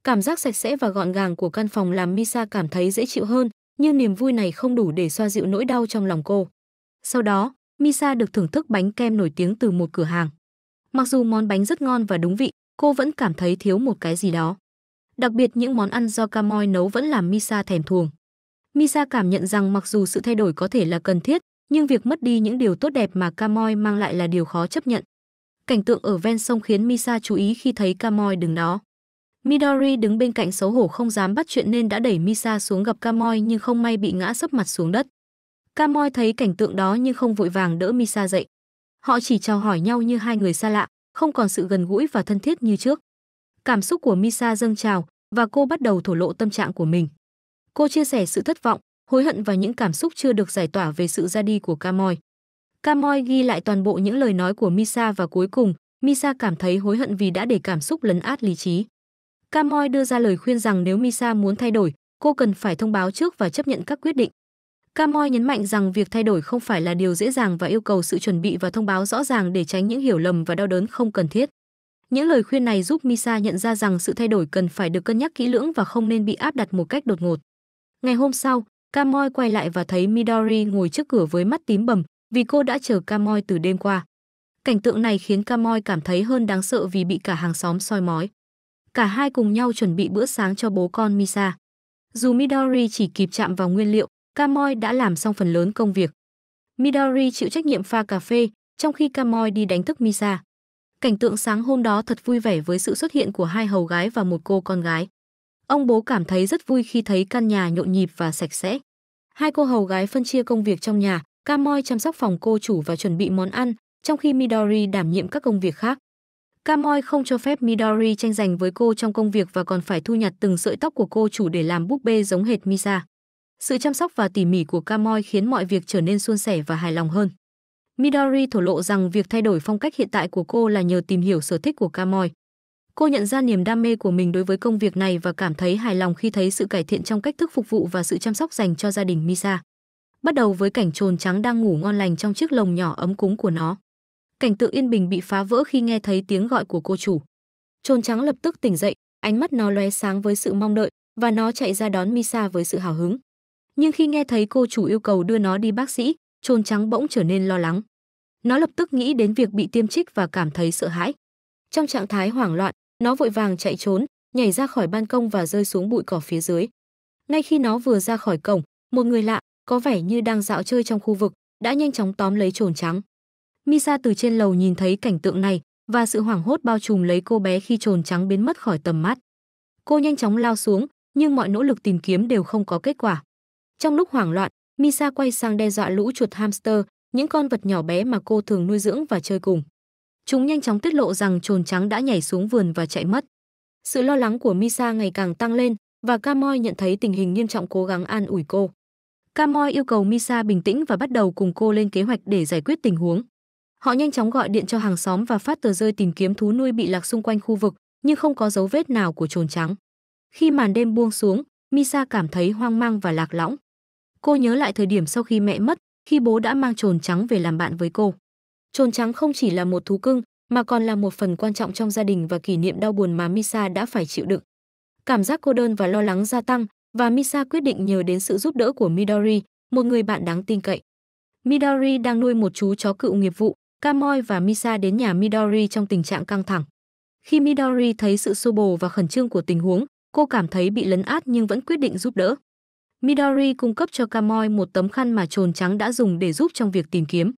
Cảm giác sạch sẽ và gọn gàng của căn phòng làm Misa cảm thấy dễ chịu hơn, nhưng niềm vui này không đủ để xoa dịu nỗi đau trong lòng cô. Sau đó, Misa được thưởng thức bánh kem nổi tiếng từ một cửa hàng. Mặc dù món bánh rất ngon và đúng vị, cô vẫn cảm thấy thiếu một cái gì đó. Đặc biệt những món ăn do Camoy nấu vẫn làm Misa thèm thuồng. Misa cảm nhận rằng mặc dù sự thay đổi có thể là cần thiết, nhưng việc mất đi những điều tốt đẹp mà Camoy mang lại là điều khó chấp nhận. Cảnh tượng ở ven sông khiến Misa chú ý khi thấy Camoy đứng đó. Midori đứng bên cạnh xấu hổ không dám bắt chuyện nên đã đẩy Misa xuống gặp Camoy nhưng không may bị ngã sấp mặt xuống đất. Camoy thấy cảnh tượng đó nhưng không vội vàng đỡ Misa dậy. Họ chỉ chào hỏi nhau như hai người xa lạ, không còn sự gần gũi và thân thiết như trước. Cảm xúc của Misa dâng trào và cô bắt đầu thổ lộ tâm trạng của mình. Cô chia sẻ sự thất vọng, hối hận và những cảm xúc chưa được giải tỏa về sự ra đi của Camoy. Camoy ghi lại toàn bộ những lời nói của Misa và cuối cùng, Misa cảm thấy hối hận vì đã để cảm xúc lấn át lý trí. Camoy đưa ra lời khuyên rằng nếu Misa muốn thay đổi, cô cần phải thông báo trước và chấp nhận các quyết định. Camoy nhấn mạnh rằng việc thay đổi không phải là điều dễ dàng và yêu cầu sự chuẩn bị và thông báo rõ ràng để tránh những hiểu lầm và đau đớn không cần thiết. Những lời khuyên này giúp Misa nhận ra rằng sự thay đổi cần phải được cân nhắc kỹ lưỡng và không nên bị áp đặt một cách đột ngột. Ngày hôm sau, Kamoi quay lại và thấy Midori ngồi trước cửa với mắt tím bầm vì cô đã chờ Kamoi từ đêm qua. Cảnh tượng này khiến Kamoi cảm thấy hơn đáng sợ vì bị cả hàng xóm soi mói. Cả hai cùng nhau chuẩn bị bữa sáng cho bố con Misa. Dù Midori chỉ kịp chạm vào nguyên liệu, Kamoi đã làm xong phần lớn công việc. Midori chịu trách nhiệm pha cà phê, trong khi Kamoi đi đánh thức Misa. Cảnh tượng sáng hôm đó thật vui vẻ với sự xuất hiện của hai hầu gái và một cô con gái. Ông bố cảm thấy rất vui khi thấy căn nhà nhộn nhịp và sạch sẽ. Hai cô hầu gái phân chia công việc trong nhà, Kamoi chăm sóc phòng cô chủ và chuẩn bị món ăn, trong khi Midori đảm nhiệm các công việc khác. Kamoi không cho phép Midori tranh giành với cô trong công việc và còn phải thu nhặt từng sợi tóc của cô chủ để làm búp bê giống hệt Misa. Sự chăm sóc và tỉ mỉ của Kamoi khiến mọi việc trở nên suôn sẻ và hài lòng hơn. Midori thổ lộ rằng việc thay đổi phong cách hiện tại của cô là nhờ tìm hiểu sở thích của Kamoi. Cô nhận ra niềm đam mê của mình đối với công việc này và cảm thấy hài lòng khi thấy sự cải thiện trong cách thức phục vụ và sự chăm sóc dành cho gia đình Misa. Bắt đầu với cảnh trồn trắng đang ngủ ngon lành trong chiếc lồng nhỏ ấm cúng của nó. Cảnh tượng yên bình bị phá vỡ khi nghe thấy tiếng gọi của cô chủ. Trồn trắng lập tức tỉnh dậy, ánh mắt nó lóe sáng với sự mong đợi và nó chạy ra đón Misa với sự hào hứng. Nhưng khi nghe thấy cô chủ yêu cầu đưa nó đi bác sĩ, trôn trắng bỗng trở nên lo lắng. Nó lập tức nghĩ đến việc bị tiêm trích và cảm thấy sợ hãi. Trong trạng thái hoảng loạn, nó vội vàng chạy trốn, nhảy ra khỏi ban công và rơi xuống bụi cỏ phía dưới. Ngay khi nó vừa ra khỏi cổng, một người lạ, có vẻ như đang dạo chơi trong khu vực, đã nhanh chóng tóm lấy trồn trắng. Misa từ trên lầu nhìn thấy cảnh tượng này và sự hoảng hốt bao trùm lấy cô bé khi trồn trắng biến mất khỏi tầm mắt. Cô nhanh chóng lao xuống, nhưng mọi nỗ lực tìm kiếm đều không có kết quả. Trong lúc hoảng loạn, Misa quay sang đe dọa lũ chuột hamster, những con vật nhỏ bé mà cô thường nuôi dưỡng và chơi cùng. Chúng nhanh chóng tiết lộ rằng trồn trắng đã nhảy xuống vườn và chạy mất. Sự lo lắng của Misa ngày càng tăng lên và Camoy nhận thấy tình hình nghiêm trọng cố gắng an ủi cô. Camoy yêu cầu Misa bình tĩnh và bắt đầu cùng cô lên kế hoạch để giải quyết tình huống. Họ nhanh chóng gọi điện cho hàng xóm và phát tờ rơi tìm kiếm thú nuôi bị lạc xung quanh khu vực, nhưng không có dấu vết nào của trồn trắng. Khi màn đêm buông xuống, Misa cảm thấy hoang mang và lạc lõng. Cô nhớ lại thời điểm sau khi mẹ mất, khi bố đã mang trồn trắng về làm bạn với cô. Trồn trắng không chỉ là một thú cưng, mà còn là một phần quan trọng trong gia đình và kỷ niệm đau buồn mà Misa đã phải chịu đựng. Cảm giác cô đơn và lo lắng gia tăng, và Misa quyết định nhờ đến sự giúp đỡ của Midori, một người bạn đáng tin cậy. Midori đang nuôi một chú chó cựu nghiệp vụ, Kamoi và Misa đến nhà Midori trong tình trạng căng thẳng. Khi Midori thấy sự xô bồ và khẩn trương của tình huống, cô cảm thấy bị lấn át nhưng vẫn quyết định giúp đỡ. Midori cung cấp cho Kamoi một tấm khăn mà trồn trắng đã dùng để giúp trong việc tìm kiếm.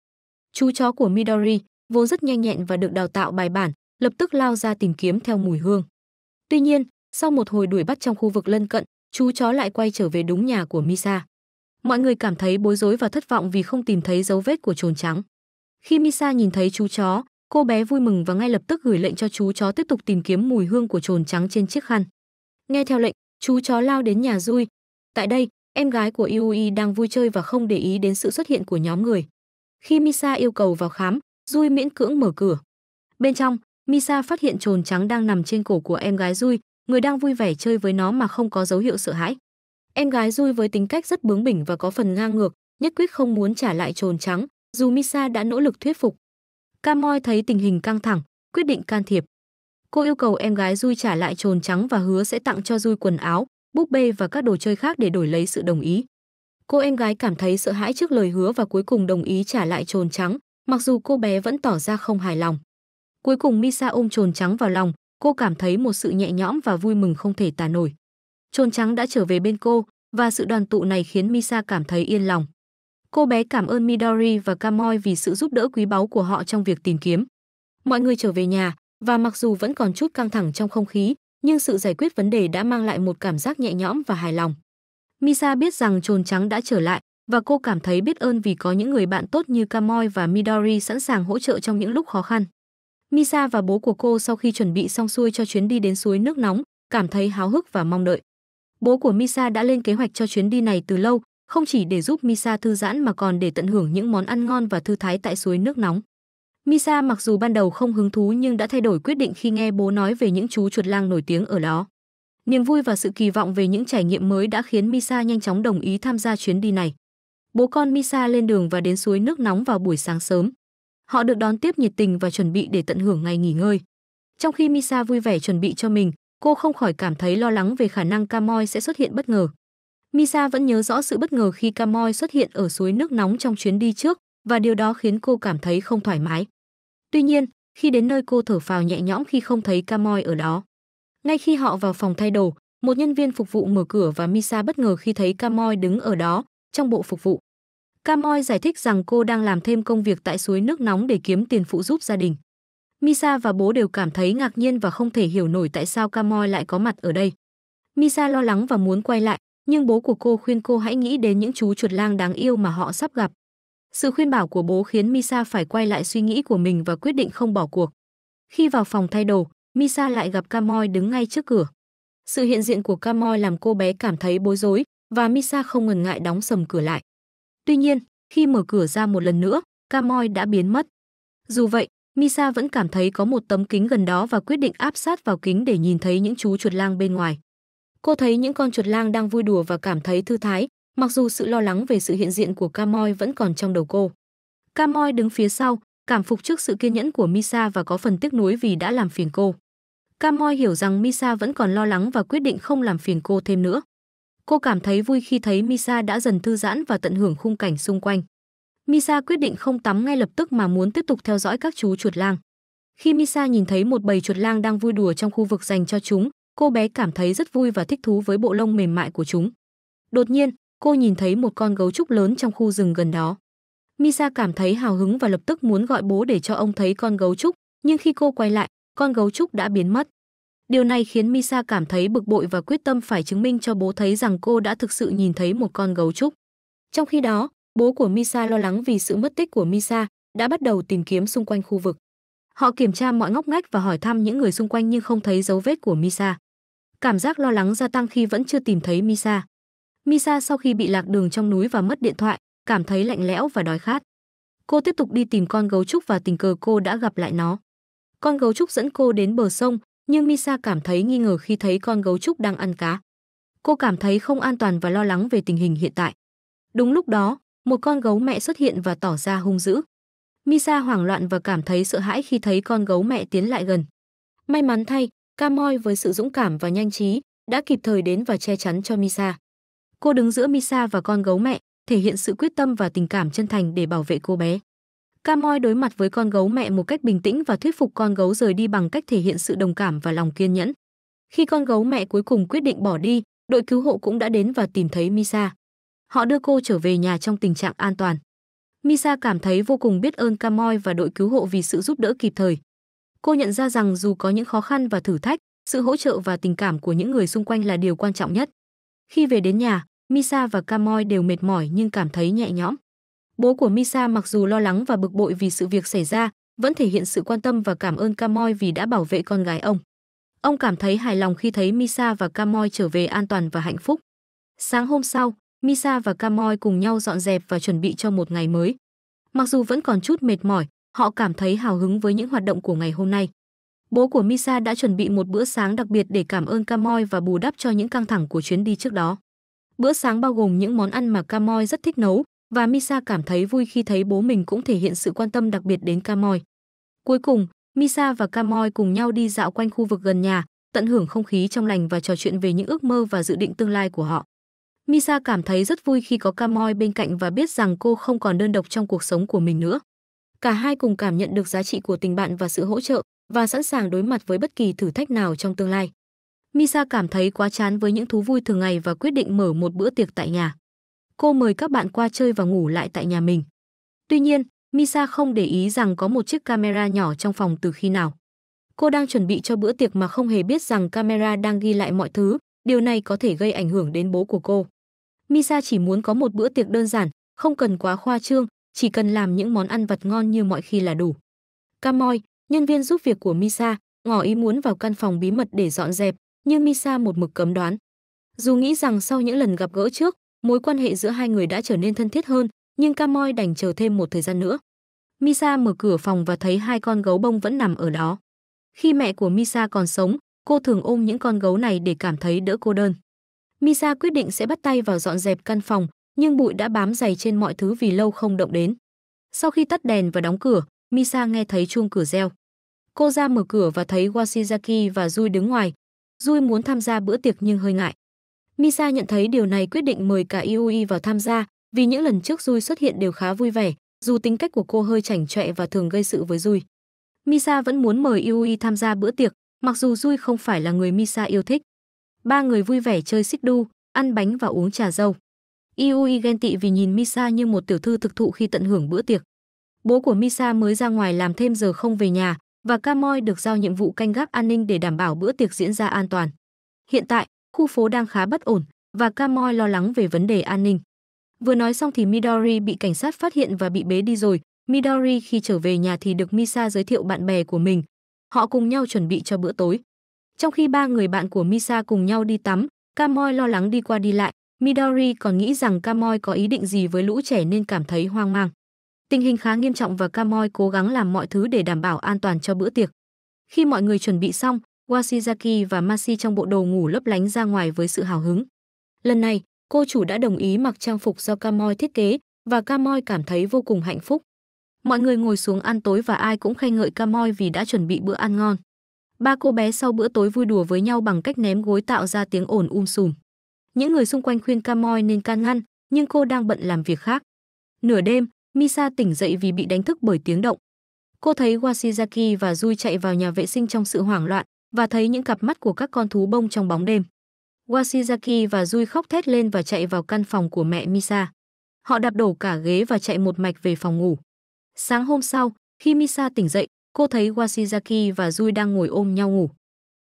Chú chó của Midori, vốn rất nhanh nhẹn và được đào tạo bài bản, lập tức lao ra tìm kiếm theo mùi hương. Tuy nhiên, sau một hồi đuổi bắt trong khu vực lân cận, chú chó lại quay trở về đúng nhà của Misa. Mọi người cảm thấy bối rối và thất vọng vì không tìm thấy dấu vết của trồn trắng. Khi Misa nhìn thấy chú chó, cô bé vui mừng và ngay lập tức gửi lệnh cho chú chó tiếp tục tìm kiếm mùi hương của trồn trắng trên chiếc khăn. Nghe theo lệnh, chú chó lao đến nhà rui. Tại đây, em gái của Yui đang vui chơi và không để ý đến sự xuất hiện của nhóm người. Khi Misa yêu cầu vào khám, Dui miễn cưỡng mở cửa. Bên trong, Misa phát hiện trồn trắng đang nằm trên cổ của em gái Dui, người đang vui vẻ chơi với nó mà không có dấu hiệu sợ hãi. Em gái Dui với tính cách rất bướng bỉnh và có phần ngang ngược, nhất quyết không muốn trả lại trồn trắng, dù Misa đã nỗ lực thuyết phục. Camoy thấy tình hình căng thẳng, quyết định can thiệp. Cô yêu cầu em gái Dui trả lại trồn trắng và hứa sẽ tặng cho Dui quần áo, búp bê và các đồ chơi khác để đổi lấy sự đồng ý. Cô em gái cảm thấy sợ hãi trước lời hứa và cuối cùng đồng ý trả lại trồn trắng, mặc dù cô bé vẫn tỏ ra không hài lòng. Cuối cùng Misa ôm trồn trắng vào lòng, cô cảm thấy một sự nhẹ nhõm và vui mừng không thể tả nổi. Trồn trắng đã trở về bên cô và sự đoàn tụ này khiến Misa cảm thấy yên lòng. Cô bé cảm ơn Midori và Kamoi vì sự giúp đỡ quý báu của họ trong việc tìm kiếm. Mọi người trở về nhà và mặc dù vẫn còn chút căng thẳng trong không khí, nhưng sự giải quyết vấn đề đã mang lại một cảm giác nhẹ nhõm và hài lòng. Misa biết rằng trồn trắng đã trở lại và cô cảm thấy biết ơn vì có những người bạn tốt như Kamoi và Midori sẵn sàng hỗ trợ trong những lúc khó khăn. Misa và bố của cô sau khi chuẩn bị xong xuôi cho chuyến đi đến suối nước nóng, cảm thấy háo hức và mong đợi. Bố của Misa đã lên kế hoạch cho chuyến đi này từ lâu, không chỉ để giúp Misa thư giãn mà còn để tận hưởng những món ăn ngon và thư thái tại suối nước nóng. Misa mặc dù ban đầu không hứng thú nhưng đã thay đổi quyết định khi nghe bố nói về những chú chuột lang nổi tiếng ở đó. Niềm vui và sự kỳ vọng về những trải nghiệm mới đã khiến Misa nhanh chóng đồng ý tham gia chuyến đi này. Bố con Misa lên đường và đến suối nước nóng vào buổi sáng sớm. Họ được đón tiếp nhiệt tình và chuẩn bị để tận hưởng ngày nghỉ ngơi. Trong khi Misa vui vẻ chuẩn bị cho mình, cô không khỏi cảm thấy lo lắng về khả năng Camoy sẽ xuất hiện bất ngờ. Misa vẫn nhớ rõ sự bất ngờ khi Camoy xuất hiện ở suối nước nóng trong chuyến đi trước và điều đó khiến cô cảm thấy không thoải mái. Tuy nhiên, khi đến nơi cô thở phào nhẹ nhõm khi không thấy Camoy ở đó. Ngay khi họ vào phòng thay đồ, một nhân viên phục vụ mở cửa và Misa bất ngờ khi thấy Camoy đứng ở đó, trong bộ phục vụ. Camoy giải thích rằng cô đang làm thêm công việc tại suối nước nóng để kiếm tiền phụ giúp gia đình. Misa và bố đều cảm thấy ngạc nhiên và không thể hiểu nổi tại sao Camoy lại có mặt ở đây. Misa lo lắng và muốn quay lại, nhưng bố của cô khuyên cô hãy nghĩ đến những chú chuột lang đáng yêu mà họ sắp gặp, sự khuyên bảo của bố khiến Misa phải quay lại suy nghĩ của mình và quyết định không bỏ cuộc. Khi vào phòng thay đồ, Misa lại gặp Camoy đứng ngay trước cửa. Sự hiện diện của Camoy làm cô bé cảm thấy bối rối và Misa không ngần ngại đóng sầm cửa lại. Tuy nhiên, khi mở cửa ra một lần nữa, Camoy đã biến mất. Dù vậy, Misa vẫn cảm thấy có một tấm kính gần đó và quyết định áp sát vào kính để nhìn thấy những chú chuột lang bên ngoài. Cô thấy những con chuột lang đang vui đùa và cảm thấy thư thái, Mặc dù sự lo lắng về sự hiện diện của Camoy vẫn còn trong đầu cô. Camoy đứng phía sau, cảm phục trước sự kiên nhẫn của Misa và có phần tiếc nuối vì đã làm phiền cô. Camoy hiểu rằng Misa vẫn còn lo lắng và quyết định không làm phiền cô thêm nữa. Cô cảm thấy vui khi thấy Misa đã dần thư giãn và tận hưởng khung cảnh xung quanh. Misa quyết định không tắm ngay lập tức mà muốn tiếp tục theo dõi các chú chuột lang. Khi Misa nhìn thấy một bầy chuột lang đang vui đùa trong khu vực dành cho chúng, cô bé cảm thấy rất vui và thích thú với bộ lông mềm mại của chúng. Đột nhiên, cô nhìn thấy một con gấu trúc lớn trong khu rừng gần đó. Misa cảm thấy hào hứng và lập tức muốn gọi bố để cho ông thấy con gấu trúc, nhưng khi cô quay lại, con gấu trúc đã biến mất. Điều này khiến Misa cảm thấy bực bội và quyết tâm phải chứng minh cho bố thấy rằng cô đã thực sự nhìn thấy một con gấu trúc. Trong khi đó, bố của Misa lo lắng vì sự mất tích của Misa, đã bắt đầu tìm kiếm xung quanh khu vực. Họ kiểm tra mọi ngóc ngách và hỏi thăm những người xung quanh nhưng không thấy dấu vết của Misa. Cảm giác lo lắng gia tăng khi vẫn chưa tìm thấy Misa. Misa sau khi bị lạc đường trong núi và mất điện thoại, cảm thấy lạnh lẽo và đói khát. Cô tiếp tục đi tìm con gấu trúc và tình cờ cô đã gặp lại nó. Con gấu trúc dẫn cô đến bờ sông, nhưng Misa cảm thấy nghi ngờ khi thấy con gấu trúc đang ăn cá. Cô cảm thấy không an toàn và lo lắng về tình hình hiện tại. Đúng lúc đó, một con gấu mẹ xuất hiện và tỏ ra hung dữ. Misa hoảng loạn và cảm thấy sợ hãi khi thấy con gấu mẹ tiến lại gần. May mắn thay, Camoy với sự dũng cảm và nhanh trí đã kịp thời đến và che chắn cho Misa. Cô đứng giữa Misa và con gấu mẹ, thể hiện sự quyết tâm và tình cảm chân thành để bảo vệ cô bé. Camoy đối mặt với con gấu mẹ một cách bình tĩnh và thuyết phục con gấu rời đi bằng cách thể hiện sự đồng cảm và lòng kiên nhẫn. Khi con gấu mẹ cuối cùng quyết định bỏ đi, đội cứu hộ cũng đã đến và tìm thấy Misa. Họ đưa cô trở về nhà trong tình trạng an toàn. Misa cảm thấy vô cùng biết ơn Camoy và đội cứu hộ vì sự giúp đỡ kịp thời. Cô nhận ra rằng dù có những khó khăn và thử thách, sự hỗ trợ và tình cảm của những người xung quanh là điều quan trọng nhất. Khi về đến nhà, Misa và Kamoy đều mệt mỏi nhưng cảm thấy nhẹ nhõm. Bố của Misa mặc dù lo lắng và bực bội vì sự việc xảy ra, vẫn thể hiện sự quan tâm và cảm ơn Kamoy vì đã bảo vệ con gái ông. Ông cảm thấy hài lòng khi thấy Misa và Kamoy trở về an toàn và hạnh phúc. Sáng hôm sau, Misa và Kamoy cùng nhau dọn dẹp và chuẩn bị cho một ngày mới. Mặc dù vẫn còn chút mệt mỏi, họ cảm thấy hào hứng với những hoạt động của ngày hôm nay bố của Misa đã chuẩn bị một bữa sáng đặc biệt để cảm ơn Camoy và bù đắp cho những căng thẳng của chuyến đi trước đó. Bữa sáng bao gồm những món ăn mà Camoy rất thích nấu và Misa cảm thấy vui khi thấy bố mình cũng thể hiện sự quan tâm đặc biệt đến Camoy. Cuối cùng, Misa và Camoy cùng nhau đi dạo quanh khu vực gần nhà, tận hưởng không khí trong lành và trò chuyện về những ước mơ và dự định tương lai của họ. Misa cảm thấy rất vui khi có Camoy bên cạnh và biết rằng cô không còn đơn độc trong cuộc sống của mình nữa. Cả hai cùng cảm nhận được giá trị của tình bạn và sự hỗ trợ, và sẵn sàng đối mặt với bất kỳ thử thách nào trong tương lai. Misa cảm thấy quá chán với những thú vui thường ngày và quyết định mở một bữa tiệc tại nhà. Cô mời các bạn qua chơi và ngủ lại tại nhà mình. Tuy nhiên, Misa không để ý rằng có một chiếc camera nhỏ trong phòng từ khi nào. Cô đang chuẩn bị cho bữa tiệc mà không hề biết rằng camera đang ghi lại mọi thứ, điều này có thể gây ảnh hưởng đến bố của cô. Misa chỉ muốn có một bữa tiệc đơn giản, không cần quá khoa trương, chỉ cần làm những món ăn vặt ngon như mọi khi là đủ. Camoy, nhân viên giúp việc của Misa, ngỏ ý muốn vào căn phòng bí mật để dọn dẹp, nhưng Misa một mực cấm đoán. Dù nghĩ rằng sau những lần gặp gỡ trước, mối quan hệ giữa hai người đã trở nên thân thiết hơn, nhưng Camoy đành chờ thêm một thời gian nữa. Misa mở cửa phòng và thấy hai con gấu bông vẫn nằm ở đó. Khi mẹ của Misa còn sống, cô thường ôm những con gấu này để cảm thấy đỡ cô đơn. Misa quyết định sẽ bắt tay vào dọn dẹp căn phòng, nhưng bụi đã bám dày trên mọi thứ vì lâu không động đến. Sau khi tắt đèn và đóng cửa, Misa nghe thấy chuông cửa reo. Cô ra mở cửa và thấy Washizaki và Rui đứng ngoài. Rui muốn tham gia bữa tiệc nhưng hơi ngại. Misa nhận thấy điều này quyết định mời cả Yui vào tham gia, vì những lần trước Rui xuất hiện đều khá vui vẻ, dù tính cách của cô hơi chảnh chọe và thường gây sự với Rui. Misa vẫn muốn mời Yui tham gia bữa tiệc, mặc dù Rui không phải là người Misa yêu thích. Ba người vui vẻ chơi xích đu, ăn bánh và uống trà dâu. Yui ghen tị vì nhìn Misa như một tiểu thư thực thụ khi tận hưởng bữa tiệc bố của Misa mới ra ngoài làm thêm giờ không về nhà và Camoy được giao nhiệm vụ canh gác an ninh để đảm bảo bữa tiệc diễn ra an toàn. Hiện tại, khu phố đang khá bất ổn và Camoy lo lắng về vấn đề an ninh. Vừa nói xong thì Midori bị cảnh sát phát hiện và bị bế đi rồi. Midori khi trở về nhà thì được Misa giới thiệu bạn bè của mình. Họ cùng nhau chuẩn bị cho bữa tối. Trong khi ba người bạn của Misa cùng nhau đi tắm, Kamoy lo lắng đi qua đi lại, Midori còn nghĩ rằng Kamoy có ý định gì với lũ trẻ nên cảm thấy hoang mang. Tình hình khá nghiêm trọng và Kamoy cố gắng làm mọi thứ để đảm bảo an toàn cho bữa tiệc. Khi mọi người chuẩn bị xong, Washizaki và Masi trong bộ đồ ngủ lấp lánh ra ngoài với sự hào hứng. Lần này, cô chủ đã đồng ý mặc trang phục do Kamoy thiết kế và Kamoy cảm thấy vô cùng hạnh phúc. Mọi người ngồi xuống ăn tối và ai cũng khen ngợi Kamoy vì đã chuẩn bị bữa ăn ngon. Ba cô bé sau bữa tối vui đùa với nhau bằng cách ném gối tạo ra tiếng ồn um sùm. Những người xung quanh khuyên Kamoy nên can ngăn, nhưng cô đang bận làm việc khác. Nửa đêm, Misa tỉnh dậy vì bị đánh thức bởi tiếng động. Cô thấy Washizaki và Rui chạy vào nhà vệ sinh trong sự hoảng loạn và thấy những cặp mắt của các con thú bông trong bóng đêm. Washizaki và Rui khóc thét lên và chạy vào căn phòng của mẹ Misa. Họ đạp đổ cả ghế và chạy một mạch về phòng ngủ. Sáng hôm sau, khi Misa tỉnh dậy, cô thấy Washizaki và Rui đang ngồi ôm nhau ngủ.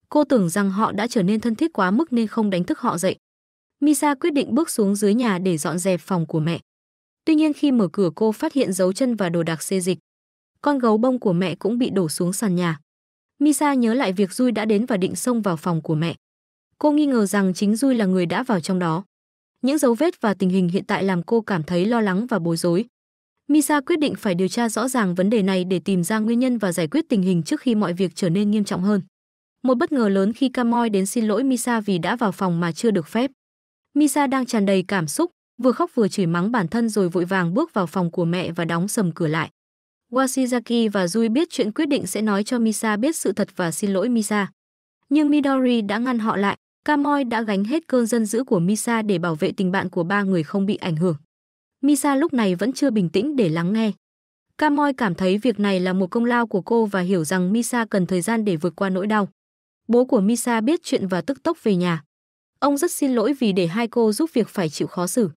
Cô tưởng rằng họ đã trở nên thân thiết quá mức nên không đánh thức họ dậy. Misa quyết định bước xuống dưới nhà để dọn dẹp phòng của mẹ. Tuy nhiên khi mở cửa cô phát hiện dấu chân và đồ đạc xê dịch. Con gấu bông của mẹ cũng bị đổ xuống sàn nhà. Misa nhớ lại việc Rui đã đến và định xông vào phòng của mẹ. Cô nghi ngờ rằng chính Rui là người đã vào trong đó. Những dấu vết và tình hình hiện tại làm cô cảm thấy lo lắng và bối rối. Misa quyết định phải điều tra rõ ràng vấn đề này để tìm ra nguyên nhân và giải quyết tình hình trước khi mọi việc trở nên nghiêm trọng hơn. Một bất ngờ lớn khi Kamoy đến xin lỗi Misa vì đã vào phòng mà chưa được phép. Misa đang tràn đầy cảm xúc, vừa khóc vừa chửi mắng bản thân rồi vội vàng bước vào phòng của mẹ và đóng sầm cửa lại. Washizaki và Rui biết chuyện quyết định sẽ nói cho Misa biết sự thật và xin lỗi Misa. Nhưng Midori đã ngăn họ lại, Kamoi đã gánh hết cơn dân dữ của Misa để bảo vệ tình bạn của ba người không bị ảnh hưởng. Misa lúc này vẫn chưa bình tĩnh để lắng nghe. Kamoi cảm thấy việc này là một công lao của cô và hiểu rằng Misa cần thời gian để vượt qua nỗi đau. Bố của Misa biết chuyện và tức tốc về nhà. Ông rất xin lỗi vì để hai cô giúp việc phải chịu khó xử.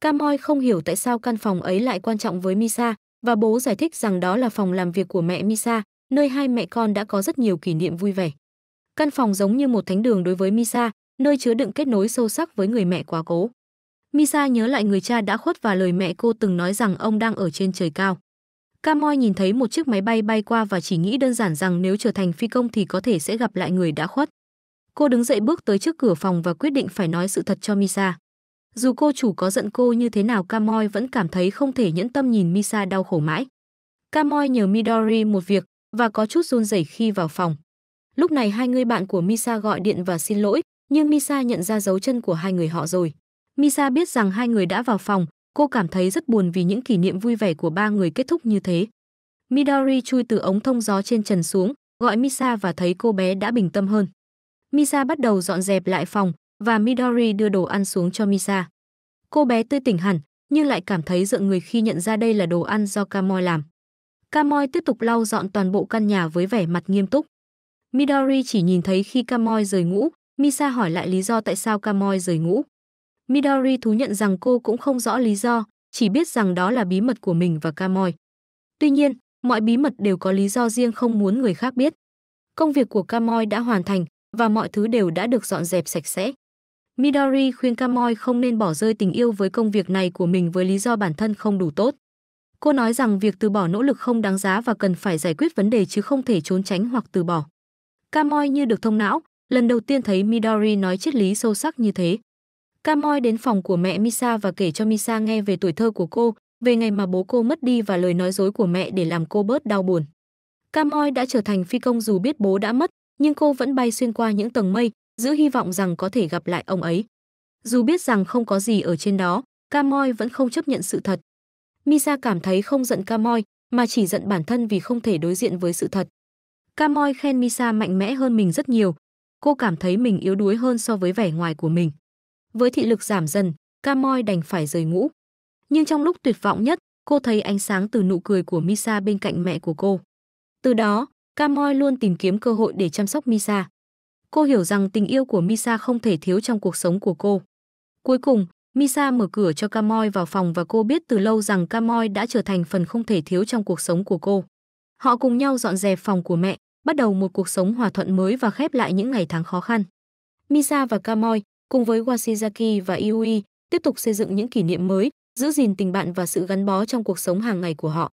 Cam không hiểu tại sao căn phòng ấy lại quan trọng với Misa, và bố giải thích rằng đó là phòng làm việc của mẹ Misa, nơi hai mẹ con đã có rất nhiều kỷ niệm vui vẻ. Căn phòng giống như một thánh đường đối với Misa, nơi chứa đựng kết nối sâu sắc với người mẹ quá cố. Misa nhớ lại người cha đã khuất và lời mẹ cô từng nói rằng ông đang ở trên trời cao. Camoy nhìn thấy một chiếc máy bay bay qua và chỉ nghĩ đơn giản rằng nếu trở thành phi công thì có thể sẽ gặp lại người đã khuất. Cô đứng dậy bước tới trước cửa phòng và quyết định phải nói sự thật cho Misa. Dù cô chủ có giận cô như thế nào Kamoi vẫn cảm thấy không thể nhẫn tâm nhìn Misa đau khổ mãi. Kamoi nhờ Midori một việc và có chút run rẩy khi vào phòng. Lúc này hai người bạn của Misa gọi điện và xin lỗi, nhưng Misa nhận ra dấu chân của hai người họ rồi. Misa biết rằng hai người đã vào phòng, cô cảm thấy rất buồn vì những kỷ niệm vui vẻ của ba người kết thúc như thế. Midori chui từ ống thông gió trên trần xuống, gọi Misa và thấy cô bé đã bình tâm hơn. Misa bắt đầu dọn dẹp lại phòng, và Midori đưa đồ ăn xuống cho Misa. Cô bé tươi tỉnh hẳn, nhưng lại cảm thấy giận người khi nhận ra đây là đồ ăn do Kamoi làm. Kamoi tiếp tục lau dọn toàn bộ căn nhà với vẻ mặt nghiêm túc. Midori chỉ nhìn thấy khi Kamoi rời ngũ, Misa hỏi lại lý do tại sao Kamoi rời ngũ. Midori thú nhận rằng cô cũng không rõ lý do, chỉ biết rằng đó là bí mật của mình và Kamoi. Tuy nhiên, mọi bí mật đều có lý do riêng không muốn người khác biết. Công việc của Kamoi đã hoàn thành và mọi thứ đều đã được dọn dẹp sạch sẽ. Midori khuyên Kamoi không nên bỏ rơi tình yêu với công việc này của mình với lý do bản thân không đủ tốt. Cô nói rằng việc từ bỏ nỗ lực không đáng giá và cần phải giải quyết vấn đề chứ không thể trốn tránh hoặc từ bỏ. Kamoi như được thông não, lần đầu tiên thấy Midori nói triết lý sâu sắc như thế. Kamoi đến phòng của mẹ Misa và kể cho Misa nghe về tuổi thơ của cô, về ngày mà bố cô mất đi và lời nói dối của mẹ để làm cô bớt đau buồn. Kamoi đã trở thành phi công dù biết bố đã mất, nhưng cô vẫn bay xuyên qua những tầng mây, giữ hy vọng rằng có thể gặp lại ông ấy. Dù biết rằng không có gì ở trên đó, Camoy vẫn không chấp nhận sự thật. Misa cảm thấy không giận Camoy, mà chỉ giận bản thân vì không thể đối diện với sự thật. Camoy khen Misa mạnh mẽ hơn mình rất nhiều. Cô cảm thấy mình yếu đuối hơn so với vẻ ngoài của mình. Với thị lực giảm dần, Camoy đành phải rời ngũ. Nhưng trong lúc tuyệt vọng nhất, cô thấy ánh sáng từ nụ cười của Misa bên cạnh mẹ của cô. Từ đó, Camoy luôn tìm kiếm cơ hội để chăm sóc Misa. Cô hiểu rằng tình yêu của Misa không thể thiếu trong cuộc sống của cô. Cuối cùng, Misa mở cửa cho Camoy vào phòng và cô biết từ lâu rằng Camoy đã trở thành phần không thể thiếu trong cuộc sống của cô. Họ cùng nhau dọn dẹp phòng của mẹ, bắt đầu một cuộc sống hòa thuận mới và khép lại những ngày tháng khó khăn. Misa và Kamoy, cùng với Washizaki và Iui, tiếp tục xây dựng những kỷ niệm mới, giữ gìn tình bạn và sự gắn bó trong cuộc sống hàng ngày của họ.